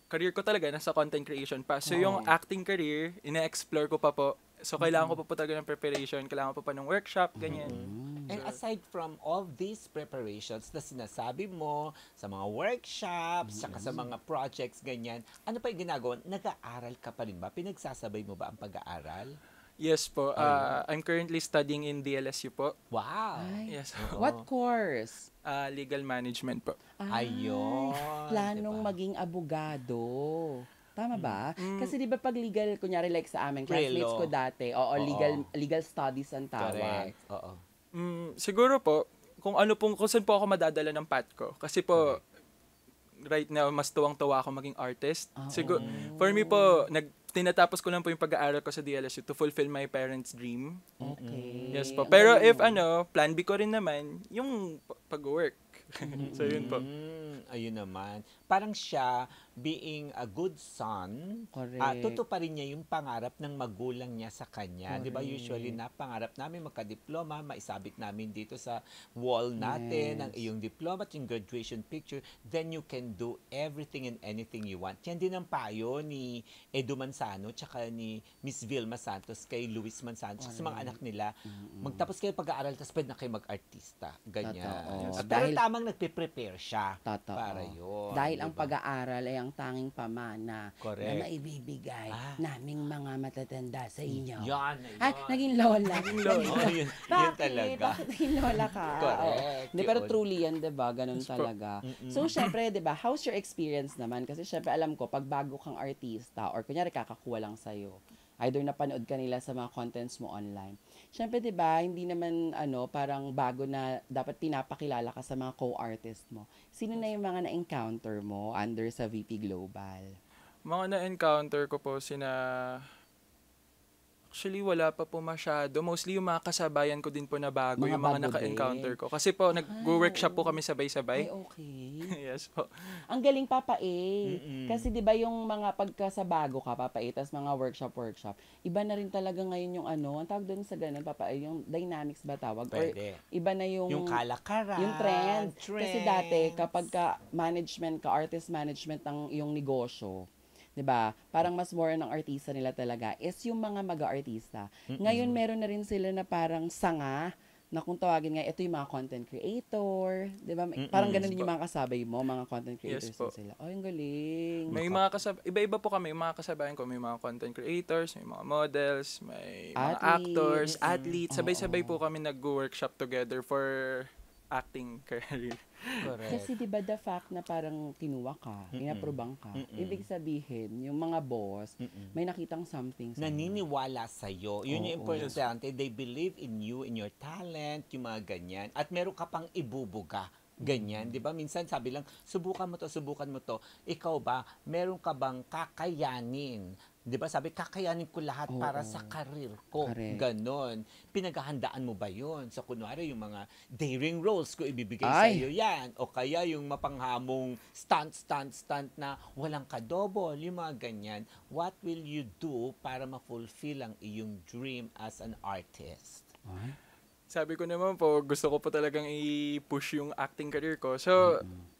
career ko talaga nasa content creation pa. So, oh. yung acting career, ina-explore ko pa po So, kailangan ko mm. pa po talaga ng preparation, kailangan ko pa ng workshop, mm-hmm. ganyan. So, And aside from all these preparations na sinasabi mo sa mga workshops, saka sa mm-hmm. mga projects, ganyan, ano pa yung ginagawa? Nag-aaral ka pa rin ba? Pinagsasabay mo ba ang pag-aaral? Yes po. Uh, I'm currently studying in DLSU po. Wow! Ay. Yes po. What course? Uh, legal management po. Ay, Ayun. Planong diba? maging abogado. Tama ba? Mm. mm. Kasi 'di ba pag legal kunyari like sa amin classmates ko dati, oo, oo, legal legal studies ang tawag. Oo. Mm, siguro po kung ano pong kung saan po ako madadala ng pat ko. Kasi po okay right now mas tuwang-tuwa ako maging artist. Ah, siguro for me po nag tinatapos ko lang po yung pag-aaral ko sa DLSU to fulfill my parents' dream. Okay. Yes po. Pero oh. if ano, plan B ko rin naman yung pag-work. so yun po. Mm, ayun naman. Parang siya being a good son, ah, Correct. uh, tutuparin niya yung pangarap ng magulang niya sa kanya. Di ba usually na pangarap namin magka-diploma, maisabit namin dito sa wall natin yes. ang iyong diploma at yung graduation picture, then you can do everything and anything you want. Yan din ang payo ni Edu Manzano tsaka ni Miss Vilma Santos kay Luis Manzano tsaka sa mga anak nila. Mm-mm. Magtapos kayo pag-aaral tapos pwede na kayo mag-artista. Ganyan. Totoo. At dahil, tamang nagpe-prepare siya Totoo. para yun. Dahil diba? ang pag-aaral ay ng tanging pamana Correct. na maibibigay ah. naming mga matatanda sa inyo. Yan, yan. At naging lola. naging lola. oh, yun, yun talaga. Bakit naging lola ka? Correct. Oh. Di, pero truly yan, di ba? Ganun talaga. so, syempre, di ba, how's your experience naman? Kasi syempre, alam ko, pag bago kang artista, or kunyari kakakuha lang sa'yo, either napanood ka nila sa mga contents mo online, syempre 'di ba, hindi naman ano, parang bago na dapat pinapakilala ka sa mga co-artist mo. Sino na yung mga na-encounter mo under sa VP Global? Mga na-encounter ko po sina Actually, wala pa po masyado. Mostly yung mga kasabayan ko din po na bago, mga yung mga naka-encounter ko. Kasi po, nag-workshop po kami sabay-sabay. Ay, okay. yes po. Ang galing, Papa A. Mm-mm. Kasi di ba yung mga pagkasabago ka, Papa A, tas mga workshop-workshop, iba na rin talaga ngayon yung ano, ang tawag doon sa ganun, Papa A, yung dynamics ba tawag? Pwede. Or iba na yung... Yung kalakaran. Yung trend. Trends. Kasi dati, kapag ka management ka, artist management ng yung negosyo, 'di ba? Parang mas more ng artista nila talaga is yung mga mag-aartista. Ngayon meron na rin sila na parang sanga na kung tawagin nga, ito yung mga content creator, di ba? Parang ganun yes, yung mga kasabay mo, mga content creators yes, po. sila. Oh, yung galing. May mga kasab iba-iba po kami, yung mga kasabay ko, may mga content creators, may mga models, may athletes. mga actors, athletes, sabay-sabay oh, oh. po kami nag-workshop together for acting career. Correct. Kasi diba the fact na parang kinuha ka, mm inaprobang ka, Mm-mm. ibig sabihin yung mga boss Mm-mm. may nakitang something sa naniniwala sa'yo. Yun Oo. yung importante. They believe in you, in your talent, yung mga ganyan. At meron ka pang ibubuga. Ganyan, 'di ba? Minsan sabi lang, subukan mo 'to, subukan mo 'to. Ikaw ba, meron ka bang kakayanin 'Di ba? Sabi kakayanin ko lahat Oo. para sa karir ko. Correct. Ganon. Pinaghahandaan mo ba 'yon? So kunwari yung mga daring roles ko ibibigay sa iyo 'yan o kaya yung mapanghamong stunt stunt stunt na walang kadobol, yung mga ganyan. What will you do para ma-fulfill ang iyong dream as an artist? Ay. Sabi ko naman po, gusto ko po talagang i-push yung acting career ko. So, mm-hmm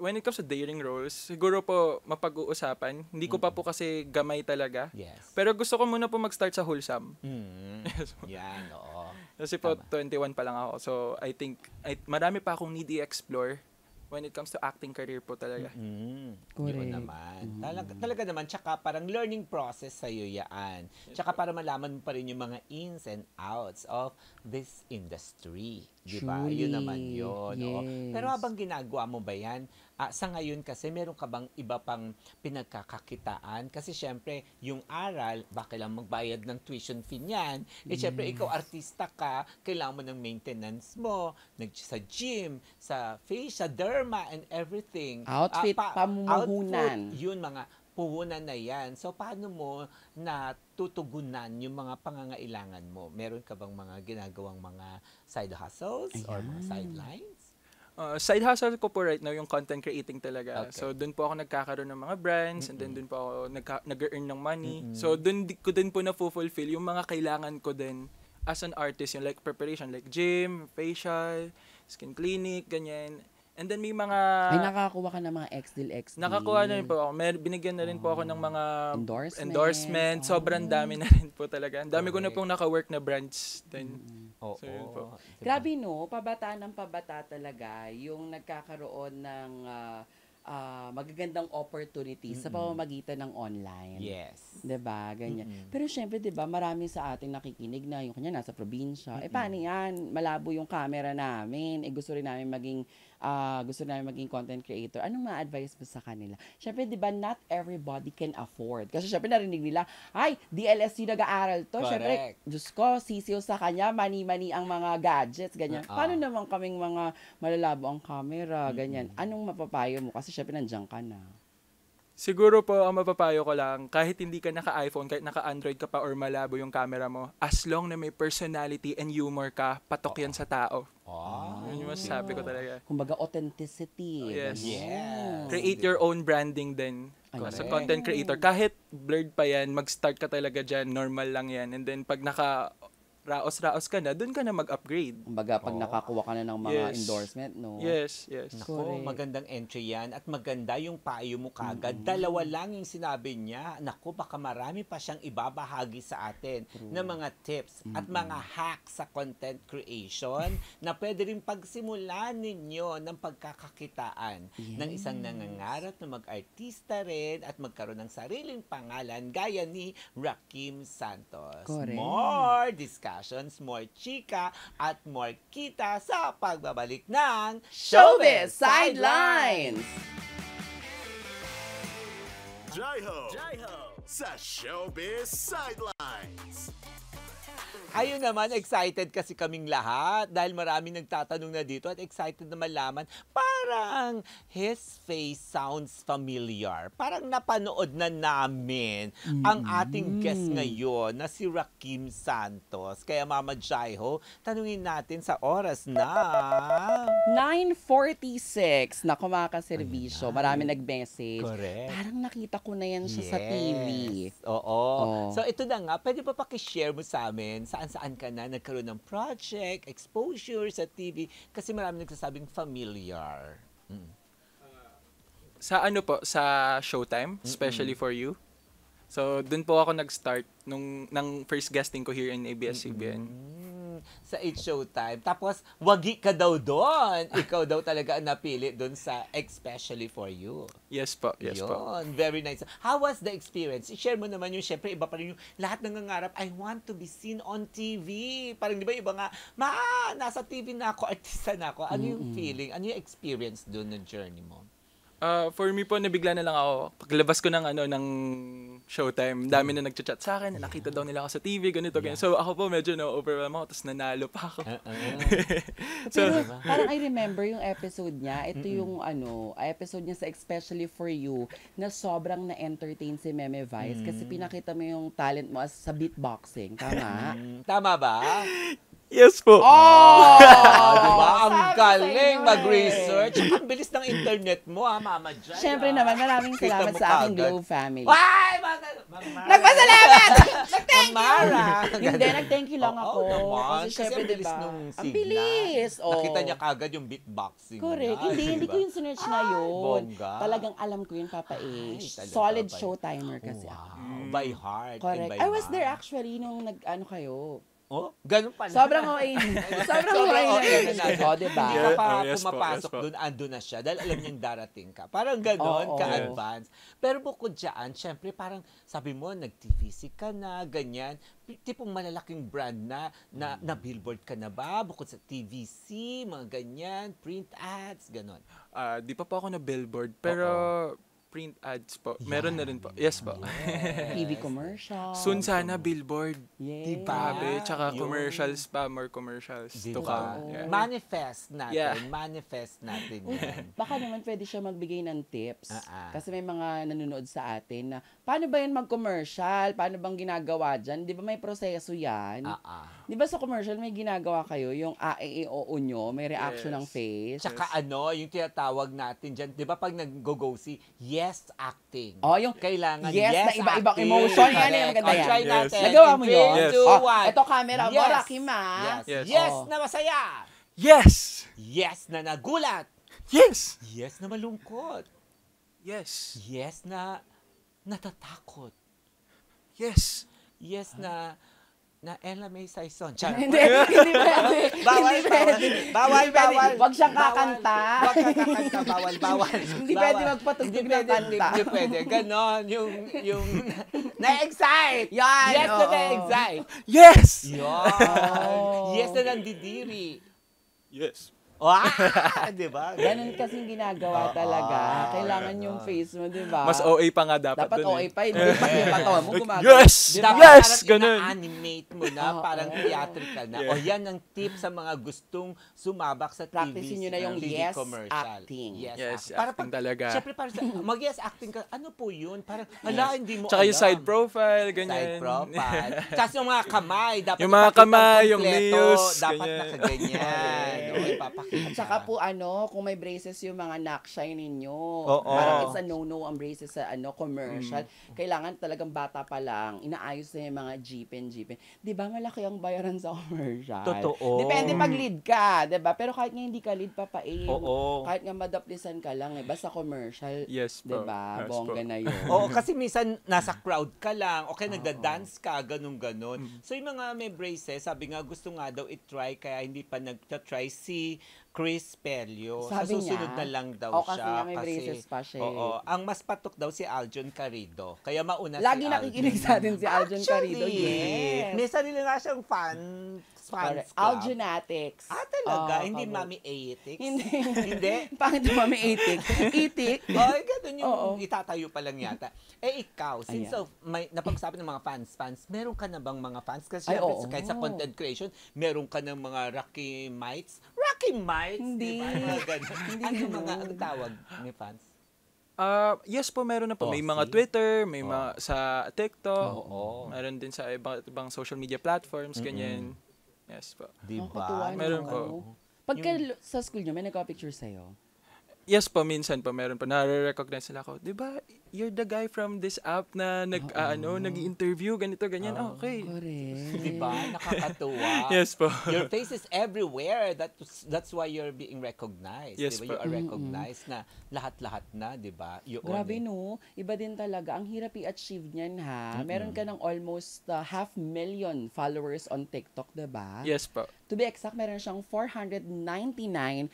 when it comes to dating roles, siguro po mapag-uusapan. Hindi ko mm. pa po kasi gamay talaga. Yes. Pero gusto ko muna po mag-start sa wholesome. Mm. yes. Yan, oo. Kasi po, Tama. 21 pa lang ako. So, I think, I, marami pa akong need i-explore when it comes to acting career po talaga. Mm-hmm. Yun naman. Mm-hmm. Talaga, talaga naman, tsaka parang learning process sa'yo yaan. Tsaka para malaman pa rin yung mga ins and outs of this industry. Di ba? Yun naman yun. Yes. No? Pero habang ginagawa mo ba yan, uh, sa ngayon kasi meron ka bang iba pang pinagkakakitaan? Kasi syempre, yung aral, baka lang magbayad ng tuition fee niyan. Eh yes. syempre, ikaw artista ka, kailangan mo ng maintenance mo, nag sa gym, sa face, sa derma, and everything. Ah, Outfit, uh, pa, pamumuhunan. Outfit, yun mga puhunan na yan. So, paano mo natutugunan yung mga pangangailangan mo? Meron ka bang mga ginagawang mga side hustles Ayan. or mga sidelines? Uh, side hustle ko po right now yung content creating talaga. Okay. So doon po ako nagkakaroon ng mga brands mm-hmm. and then doon po ako nagka- nag-earn ng money. Mm-hmm. So doon di- ko din po na fulfill yung mga kailangan ko din as an artist, yung like preparation like gym, facial, skin clinic, ganyan. And then may mga... Ay, nakakuha ka ng mga X-Deal, X-Deal. Nakakuha na rin po ako. May, binigyan na rin po ako ng mga endorsement. endorsement. Oh. Sobrang ah. dami na rin po talaga. Ang dami okay. ko na pong naka-work na branch Then, Mm. Oh, so, yun po. Oh. Grabe no, pabata ng pabata talaga yung nagkakaroon ng uh, uh, magagandang opportunity mm-hmm. sa pamamagitan ng online. Yes. 'Di ba? Ganyan. Mm-hmm. Pero syempre 'di ba, marami sa ating nakikinig na yung kanya nasa probinsya. Mm-hmm. Eh paano 'yan? Malabo yung camera namin. Eh gusto rin namin maging uh, gusto namin maging content creator, anong ma-advise mo sa kanila? Siyempre, di ba, not everybody can afford. Kasi syempre, narinig nila, ay, DLSC nag-aaral to. Correct. Syempre, Diyos ko, sisiyo sa kanya, mani-mani ang mga gadgets, ganyan. Uh-huh. Paano naman kaming mga malalabo ang camera, ganyan? Mm-hmm. Anong mapapayo mo? Kasi syempre, nandiyan ka na. Siguro po, ang mapapayo ko lang, kahit hindi ka naka-iPhone, kahit naka-Android ka pa or malabo yung camera mo, as long na may personality and humor ka, patok yan sa tao. Wow. Yun yung masasabi ko talaga. Kumbaga, authenticity. Oh, yes. yes. Create your own branding din. As a content creator. Kahit blurred pa yan, mag-start ka talaga dyan, normal lang yan. And then, pag naka raos-raos ka na, doon ka na mag-upgrade. Kumbaga, pag oh. nakakuha ka na ng mga yes. endorsement, no? Yes, yes. Nako, magandang entry yan. At maganda yung payo mo kagad. Mm-hmm. Dalawa lang yung sinabi niya. Nako, baka marami pa siyang ibabahagi sa atin True. na mga tips mm-hmm. at mga hacks sa content creation na pwede rin pagsimulan ninyo ng pagkakakitaan yes. ng isang nangangarap na mag-artista rin at magkaroon ng sariling pangalan gaya ni Rakim Santos. Correct. More discussion discussions, more chika at more kita sa pagbabalik ng Showbiz Sidelines! Jai Ho! Jai Ho! Sa Showbiz Sidelines! Ayun naman, excited kasi kaming lahat dahil maraming nagtatanong na dito at excited na malaman, parang his face sounds familiar. Parang napanood na namin mm-hmm. ang mm. ating guest ngayon na si Rakim Santos. Kaya Mama Jaiho, tanungin natin sa oras na... 9.46 na kumakaservisyo. Marami nag-message. Correct. Parang nakita ko na yan siya yes. sa TV. Oo. Oh. So ito na nga, pwede pa pakishare mo sa amin natin, saan-saan ka na nagkaroon ng project, exposure sa TV, kasi marami nagsasabing familiar. Mm. Sa ano po, sa Showtime, especially Mm-mm. for you? So, dun po ako nag-start nung, nang first guesting ko here in ABS-CBN. Mm-hmm. Sa It's Showtime. Tapos, wagi ka daw doon. Ikaw daw talaga ang napili doon sa Especially For You. Yes po, yes Yun. po. Very nice. How was the experience? I-share mo naman yung, syempre, iba pa rin yung lahat ng nangarap, I want to be seen on TV. Parang, di ba, iba nga, ma, nasa TV na ako, artista na ako. Ano yung mm-hmm. feeling? Ano yung experience doon ng journey mo? Uh, for me po, nabigla na lang ako. Paglabas ko ng, ano, ng showtime, dami mm. na nagchat-chat sa akin, nakita daw nila ako sa TV, ganito, yeah. So ako po medyo na-overwhelm ako, tapos nanalo pa ako. Uh, uh, so, Pero, parang I remember yung episode niya, ito mm-mm. yung ano, episode niya sa Especially For You, na sobrang na-entertain si Meme Vice mm. kasi pinakita mo yung talent mo as sa beatboxing, tama? Mm. tama ba? Yes po. Oh! di ba? Ang galing mag-research. Eh. Ang bilis ng internet mo, ha, ah, Mama Jan. Siyempre ah. naman, maraming Kita salamat sa aking kagad. family. Ay, mga... Nagpasalamat! Nag-thank you! Hindi, nag-thank you lang ako. Kasi syempre, ang bilis diba? nung signal. Ang bilis! Oh. Nakita niya kagad yung beatboxing Correct. niya, Hindi, hindi diba? ko yung sinerch na yun. bongga. Talagang alam ko yun, Papa H. Solid Papa H. showtimer kasi Wow. By heart and Correct. I was there actually nung nag, ano kayo, Oh, ganun pala. Sobrang OA. Sobrang OA. O, di ba? Hindi ka pa oh, yes pumapasok yes doon, ando na siya. Dahil alam niyang darating ka. Parang ganun, oh. ka-advance. Yes. Pero bukod dyan, syempre, parang sabi mo, nag-TVC ka na, ganyan. Tipong malalaking brand na, na, mm. na billboard ka na ba? Bukod sa TVC, mga ganyan, print ads, ganun. Uh, di pa po ako na billboard, pero... Uh-oh print ads po. Yeah. Meron na rin po. Yes po. Yes. TV commercial. Soon sana billboard. Yeah. Diba? tsaka Yun. commercials pa, more commercials diba? to come. Yeah. Manifest natin. Yeah. Manifest natin yan. Baka naman pwede siya magbigay ng tips. Uh-uh. Kasi may mga nanonood sa atin na, paano ba yan mag-commercial? Paano bang ginagawa dyan? Di ba may proseso yan? Uh-uh. Di ba sa commercial may ginagawa kayo? Yung AEOO nyo, may reaction yes. ng face. Tsaka yes. ano, yung tinatawag natin dyan, di ba pag nag-go-go-see, yes acting. Oh, yung kailangan yes, yes na iba-ibang emotion. Yan yung maganda oh, yan. Try natin. Nagawa mo yun? Yes. Two, oh, ito camera yes. mo, Rocky Ma. Yes, yes. yes oh. na masaya. Yes. Yes na nagulat. Yes. Yes na malungkot. Yes. Yes na natatakot. Yes. Yes na na Ella May Saison. Char. hindi, hindi pwede. bawal, hindi bawal, bawal, bawal. Huwag siyang kakanta. Huwag kakanta, bawal, bawal. hindi bawal. pwede magpatugtog ng kanta. Hindi pwede, ganon. Yung, yung, na-excite. Yan, yes na na-excite. Yes! Yan. Oh. Yes na nandidiri. Yes. Ah, di ba? Ganun kasing ginagawa ah, talaga. Ah, Kailangan yung face mo, di ba? Mas OA pa nga dapat Dapat dun, eh. OA pa, hindi eh. pa yung katawan mo gumagawa. Yes! Diba? Yes! Ganun. ina-animate mo na, parang theatrical na. O yan ang tip sa mga gustong sumabak sa TV. Practice nyo na yung TV yes commercial. acting. Yes, Yes, act- para acting pag- talaga. Siyempre, para sa, mag-yes acting ka, ano po yun? Parang, ala, hindi mo Tsaka alam. yung side profile, ganyan. Side profile. Tapos yung mga kamay, dapat Yung mga kamay, yung kompleto, nails, Dapat ganyan. nakaganyan. Okay, papak at saka po ano, kung may braces yung mga nakshine ninyo, oh, oh. parang it's a no-no ang braces sa ano commercial. Mm. Kailangan talagang bata pa lang, inaayos na yung mga jeepin, jeepin. Di ba malaki ang bayaran sa commercial? Totoo. Depende pag lead ka, di ba? Pero kahit nga hindi ka lead, pa Oo. Oh, oh. Kahit nga madaplisan ka lang, eh, basta commercial. Yes, Di ba? Yes, Bongga na yun. Oo, kasi minsan nasa crowd ka lang, okay, oh, nagda-dance ka, ganun-ganun. Mm. So yung mga may braces, sabi nga gusto nga daw i-try, kaya hindi pa nagta-try si Chris Pelio. Sabi sa susunod niya, na lang daw oh, siya. Kasi may kasi, braces pa siya. Oo, oh, ang mas patok daw si Aljon Carido. Kaya mauna Lagi si Lagi nakikinig sa atin si Aljon Carido. Yes. May sarili na siyang fan fans club. Algenatics. Ah, talaga? Oh, hindi kabul. Mami Aetics? Hindi. hindi? Pangit Mami Aetics. Itik? E o, oh, eh, ganun yung oh, oh. itatayo pa lang yata. Eh, ikaw, since of, may, napagsabi ng mga fans, fans, meron ka na bang mga fans? Kasi Ay, oh, kahit sa content creation, meron ka ng mga Rocky Mites. Rocky Mites? rights? Hindi. Diba? Hindi ano mga, ang tawag ni fans? Uh, yes po, meron na po. Oh, may mga see? Twitter, may oh. mga sa TikTok. Oo. Oh, oh. Meron din sa ibang, ibang social media platforms, mm-hmm. ganyan. Yes po. Diba? Oh, meron po. Ano. Pagka sa school nyo, may nagka-picture sa'yo? yes pa minsan pa meron pa nare-recognize nila ako. 'Di ba? You're the guy from this app na nag oh, uh, ano, ah. nag-interview ganito ganyan. Oh, okay. 'Di ba? Nakakatuwa. yes po. Your face is everywhere. That that's why you're being recognized. Yes, diba? You are recognized mm-hmm. na lahat-lahat na, 'di ba? You Grabe no. Iba din talaga. Ang hirap i-achieve niyan ha. Mm-hmm. Meron ka ng almost uh, half million followers on TikTok, 'di ba? Yes po. To be exact, meron siyang 499.5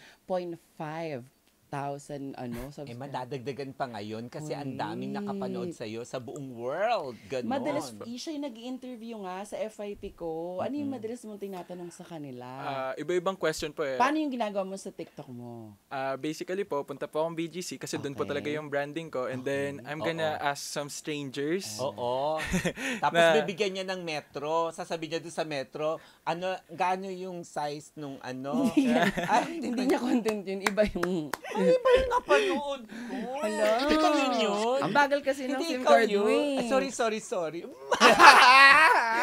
thousand ano subscribers. Eh madadagdagan pa ngayon kasi ang daming nakapanood sa iyo sa buong world. Ganon. Madalas eh, siya yung nag-interview nga sa FYP ko. Ano yung mm-hmm. madalas mong tinatanong sa kanila? Uh, iba-ibang question po eh. Paano yung ginagawa mo sa TikTok mo? Uh, basically po, punta po akong BGC kasi okay. doon po talaga yung branding ko and okay. then I'm gonna Oo. ask some strangers. Oo. Tapos na, bibigyan niya ng metro. Sasabihin niya doon sa metro, ano gaano yung size nung ano? hindi, Ay, hindi niya content yun, iba yung ay, ba eh, yung napanood ko? Hello? Ikaw yun yun? Ang bagal kasi ng Hindi SIM card mo eh. Sorry, sorry, sorry.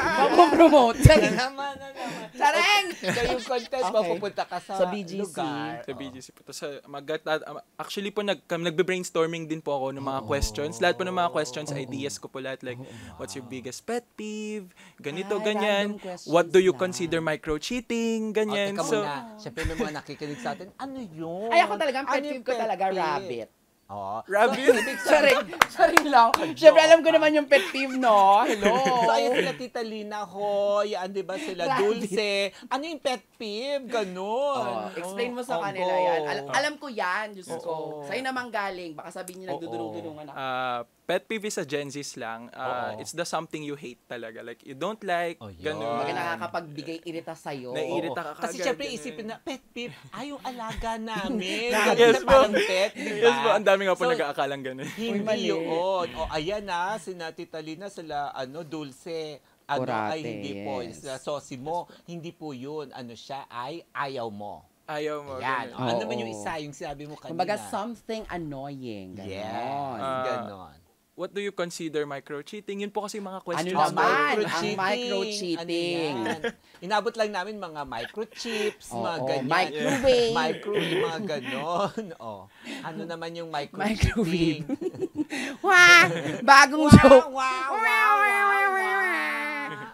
Mapopromote. Sana naman, na naman. Sareng! So yung contest okay. mo, pupunta ka sa, sa BGC. Lugar. Sa BGC. Puto sa, uh, mag, um, actually po, nag, nagbe-brainstorming din po ako ng mga oh, questions. Lahat po ng mga questions, oh, ideas ko po lahat. Like, oh, wow. what's your biggest pet peeve? Ganito, ah, ganyan. What do you consider micro-cheating? Ganyan. Okay, oh, so, muna. Siyempre, may mga nakikinig sa atin. Ano yun? Ay, ako talaga, ang ano pet peeve ko talaga, rabbit. Oo. Rabbit? sorry, sorry lang. Siyempre, alam ko naman yung pet peeve, no? Hello. so, ayun sila Tita Lina ko. Yan, di ba sila Rabbit. Dulce. Ano yung pet peeve? Ganun. Oo. Oh. Explain mo sa Oo. kanila yan. Al- alam ko yan, Diyos ko. Oo. Sa'yo naman galing. Baka sabihin niyo nagdudurong-durungan ako. Ah, pet peeve sa Gen Z's lang, uh, Oo. it's the something you hate talaga. Like, you don't like, Oh, ganun. Baga nakakapagbigay irita sa'yo. Naiirita ka Kasi syempre isipin na, pet peeve, ayaw alaga namin. Yes, Yes, po. pet, di Yes po, ba? ang dami nga po So, nag-aakalang ganun. Uy, mali. Hindi yun. O ayan na, sina Tita Lina, sila ano, Dulce. Ano Orate, ay hindi po. yes. Sosi mo, hindi po yun. Ano siya ay ayaw mo. Ayaw mo. Ayan. ganun. Ano Oo. Ano man yung isa, yung sinabi mo kanina. Kumbaga, something annoying. Ganun. Yes, ah. ganon what do you consider micro-cheating? Yun po kasi mga ano questions. Ano naman? Micro-cheating. Ang micro-cheating. Ano Inabot lang namin mga microchips, oh, mga oh, ganyan. Microwave. Microwave, mga ganon. Oh. Ano naman yung micro-cheating? Wah! Bagong wow, joke. Wow, wow, wow, wow, wow.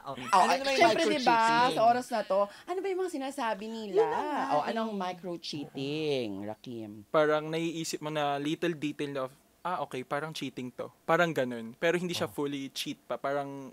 Oh, oh, ano naman Siyempre, di ba, diba, sa oras na to, ano ba yung mga sinasabi nila? O, oh, anong eh. micro-cheating, Rakim? Parang naiisip mo na little detail of ah, okay, parang cheating to. Parang ganun. Pero hindi siya oh. fully cheat pa. Parang,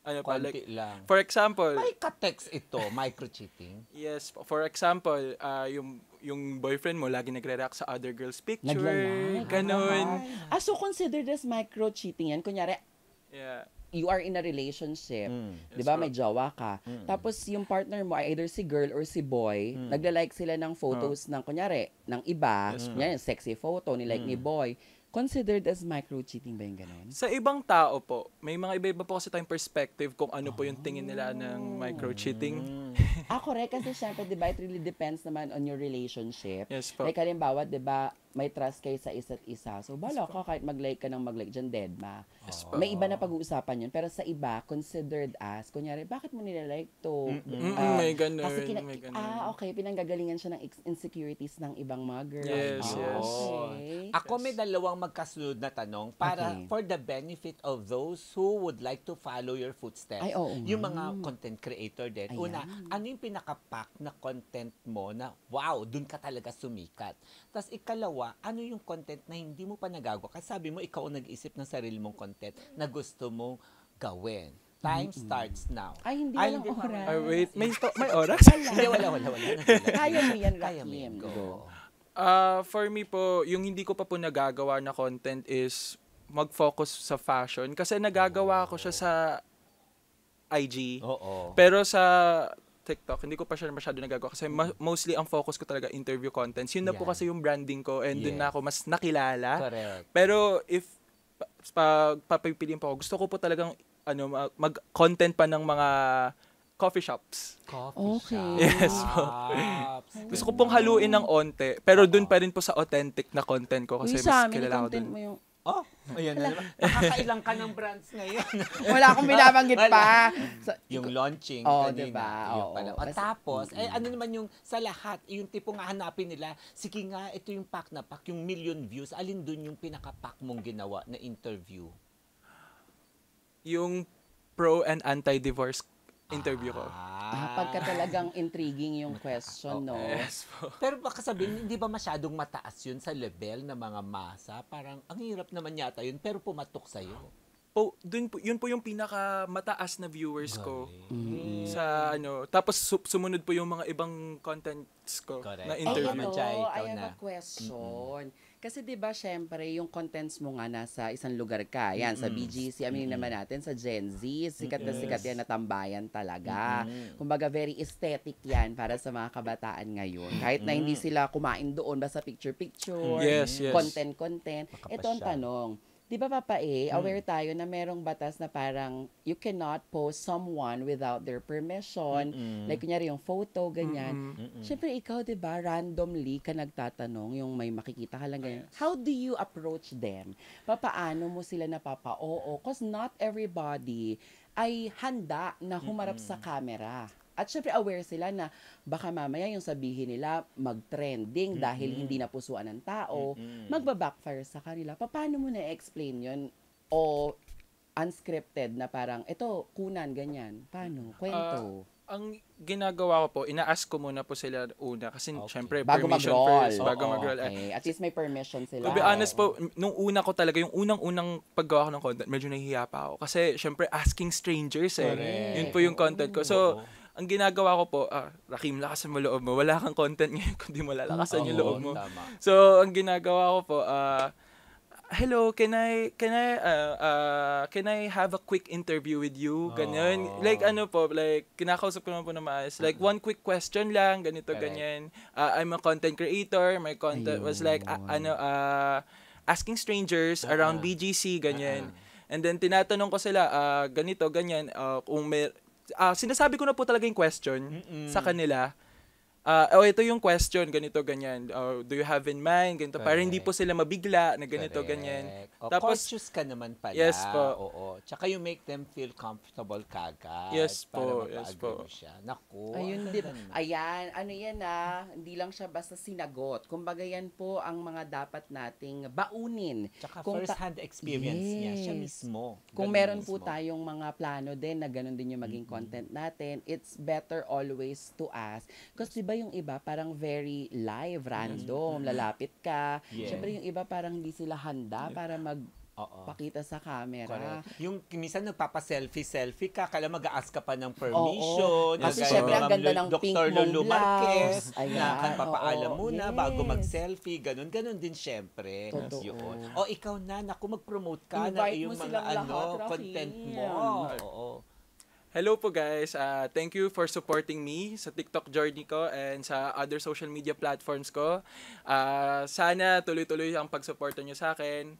ano Konti pa, like, lang. for example, may ka-text ito, micro-cheating. yes, for example, uh, yung yung boyfriend mo lagi nagre-react sa other girl's picture, Naglalike. ganun. Ah, so considered as micro-cheating yan? Kunyari, yeah you are in a relationship, mm. 'di ba? May jowa ka. Mm. Tapos yung partner mo ay either si girl or si boy. Mm. Nagla-like sila ng photos oh. ng kunyari ng iba, yes, mm. sexy photo ni like mm. ni boy considered as micro-cheating ba yung ganun? Sa ibang tao po, may mga iba-iba po kasi tayong perspective kung ano oh. po yung ah. tingin nila ng micro-cheating. Mm. ah, correct. Kasi syempre, di ba, it really depends naman on your relationship. Yes po. Like, halimbawa, di ba, may trust kayo sa isa't isa. So, bala ka kahit mag-like ka ng mag-like dyan, dead ma. Oh. May iba na pag-uusapan yun. Pero sa iba, considered as, kunyari, bakit mo nilalike to? Mm-hmm. Uh, may ganun. Kasi kina- may ganun. Ah, okay. Pinanggagalingan siya ng insecurities ng ibang mga girl. Yes, oh, yes. Okay. Ako may dalawang magkasunod na tanong para okay. for the benefit of those who would like to follow your footsteps. Ay, oh, yung mga mm. content creator din. Ayan. Una, ano yung pinaka pinakapak na content mo na, wow, dun ka talaga sumikat? Tapos ikalawa, Pangalawa, ano yung content na hindi mo pa nagagawa? Kasi sabi mo, ikaw ang nag-isip ng sarili mong content na gusto mong gawin. Time starts now. Ay, hindi Ay, walang oras. Ay, wait. May, to- may oras? hindi, wala, wala, wala. Kaya mo yan, Kaya mo yan. Go. Uh, for me po, yung hindi ko pa po nagagawa na content is mag-focus sa fashion. Kasi nagagawa oh. ko siya sa IG. Oo. Pero sa TikTok, hindi ko pa siya masyado nagagawa kasi ma- mostly ang focus ko talaga interview contents. Yun na yeah. po kasi yung branding ko and yeah. dun na ako mas nakilala. Correct. Pero if pag papipiliin pa ako, gusto ko po talagang ano mag-content pa ng mga coffee shops. Coffee okay. shops. Yes po. Gusto ko pong haluin ng onte, pero dun pa rin po sa authentic na content ko kasi Uy, mas kilala ko dun. Mo yung Oh, ayan na. Diba? Nakakailang ka ng brands ngayon. Wala akong binabanggit pa. So, yung launching oh, kanina. Diba? oh, pala. At tapos, mm-hmm. eh, mm. ano naman yung sa lahat, yung tipong hahanapin nila, sige nga, ito yung pack na pack, yung million views, alin dun yung pinaka-pack mong ginawa na interview? Yung pro and anti-divorce interview ko. Ah, pagka talagang intriguing yung question, oh, no? Yes po. Pero baka sabihin, hindi ba masyadong mataas yun sa level ng mga masa? Parang ang hirap naman yata yun, pero pumatok sa'yo. Po, dun po, yun po yung pinaka mataas na viewers ko mm. sa ano. Tapos su- sumunod po yung mga ibang contents ko Correct. na interview. Ay, hello, I have na. a question. Mm-hmm. Kasi 'di ba syempre yung contents mo nga nasa isang lugar ka. Yan mm-hmm. sa BGC, aminin mm naman natin sa Gen Z, sikat na sikat yan tambayan talaga. Mm-hmm. Kumbaga very aesthetic yan para sa mga kabataan ngayon. Kahit na hindi sila kumain doon basta picture picture, yes, yes. content content. Ito ang tanong Di ba, Papa A, hmm. aware tayo na merong batas na parang you cannot post someone without their permission. Mm-mm. Like, kunyari yung photo, ganyan. Mm-mm. Siyempre, ikaw, di ba, randomly ka nagtatanong, yung may makikita ka lang ganyan. How do you approach them? Papaano mo sila napapa-oo? Because not everybody ay handa na humarap Mm-mm. sa camera. At syempre aware sila na baka mamaya yung sabihin nila mag-trending mm-hmm. dahil hindi napusuan ng tao, mm-hmm. magba-backfire sa kanila. Paano mo na-explain yon O unscripted na parang, ito, kunan, ganyan. Paano? Ah, Kwento. Uh, ang ginagawa ko po, ina-ask ko muna po sila una kasi okay. syempre bago permission first, bago oh, mag-roll. Okay. At eh, least may permission sila. To be honest po, nung una ko talaga, yung unang-unang paggawa ko ng content, medyo nahihiya pa ako. Kasi syempre asking strangers eh. Correct. Yun po yung content ko. So, oh ang ginagawa ko po, ah, Rakim, lakasan mo loob mo. Wala kang content ngayon kundi malalakasan oh, yung loob mo. Tama. So, ang ginagawa ko po, ah, hello, can I can I uh, uh, can I have a quick interview with you? Ganyan. Oh. Like ano po, like kinakausap ko naman po na maayos. Like mm. one quick question lang, ganito Correct. ganyan. Uh, I'm a content creator. My content Ayun. was like uh, ano uh, asking strangers uh-huh. around BGC ganyan. Uh-huh. And then tinatanong ko sila uh, ganito ganyan uh, kung may uh, sinasabi ko na po talaga yung question Mm-mm. sa kanila uh, oh, ito yung question, ganito, ganyan. Uh, do you have in mind? Ganito. Correct. Para hindi po sila mabigla na ganito, Correct. ganyan. O, oh, Tapos, conscious ka naman pala. Yes po. Oo. Tsaka you make them feel comfortable kagad. Yes po. Para yes po. siya. Naku. Ayun, ano di, ayan. Ano yan ah. Hindi lang siya basta sinagot. Kumbaga yan po ang mga dapat nating baunin. Tsaka Kung first-hand experience yes. niya. Siya mismo. Kung meron mismo. po tayong mga plano din na ganun din yung maging mm-hmm. content natin, it's better always to ask. Kasi diba yung iba parang very live, mm-hmm. random, mm-hmm. lalapit ka. Yeah. Siyempre yung iba parang hindi sila handa para mag Oo. pakita sa camera. Correct. Yung minsan nagpapa-selfie-selfie ka, kala mag-ask ka pa ng permission. Kasi syempre ang ganda ng Dr. pink Lulu Marquez, na kan papaalam muna yes. bago mag-selfie, ganun. Ganun din syempre. Totoo. Yun. oh, ikaw na, naku mag-promote ka Invite na yung mga ano, lahat, content mo. Oo. Hello po guys. Uh, thank you for supporting me sa TikTok journey ko and sa other social media platforms ko. Uh, sana tuloy-tuloy ang pagsuporta nyo sa akin.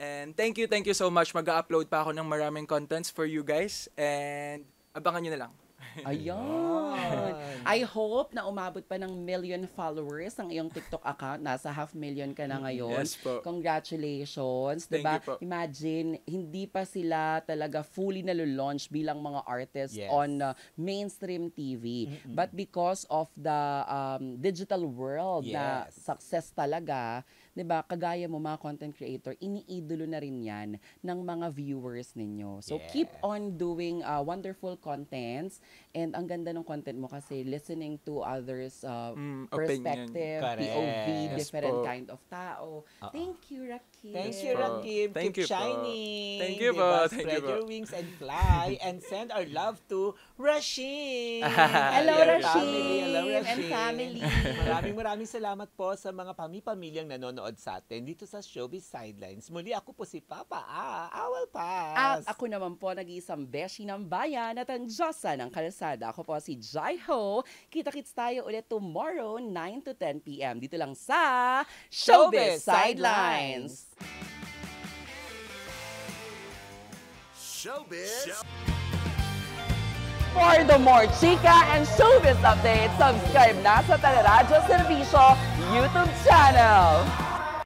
And thank you, thank you so much. Mag-upload pa ako ng maraming contents for you guys. And abangan nyo na lang. Ayun. I hope na umabot pa ng million followers ang iyong TikTok account. Nasa half million ka na mm, ngayon. Yes po. Congratulations. Thank diba? you po. Imagine, hindi pa sila talaga fully nalulaunch bilang mga artists yes. on uh, mainstream TV. Mm-hmm. But because of the um, digital world yes. na success talaga, 'di ba? Kagaya mo mga content creator, iniidolo na rin 'yan ng mga viewers ninyo. So yes. keep on doing uh, wonderful contents and ang ganda ng content mo kasi listening to others uh, mm, perspective, opinion. POV, yes, different po. kind of tao. Uh-oh. Thank you, Raquel. Thank you, Rakib. Thank Keep you, shining. Thank you, diba? Thank you, your wings and fly and send our love to Rashid. Hello, Rashid. Hello, Rashid. And family. maraming maraming salamat po sa mga pami-pamilyang nanonood sa atin dito sa Showbiz Sidelines. Muli ako po si Papa A. Awal Pass. At ako naman po nag-iisang beshi ng bayan at ang Diyosa ng Kalsada. Ako po si Jai Ho. Kita-kits tayo ulit tomorrow, 9 to 10 p.m. Dito lang sa Showbiz Sidelines. Showbiz. Show For the more chika and showbiz updates, subscribe na sa Teleradio Servicio YouTube channel.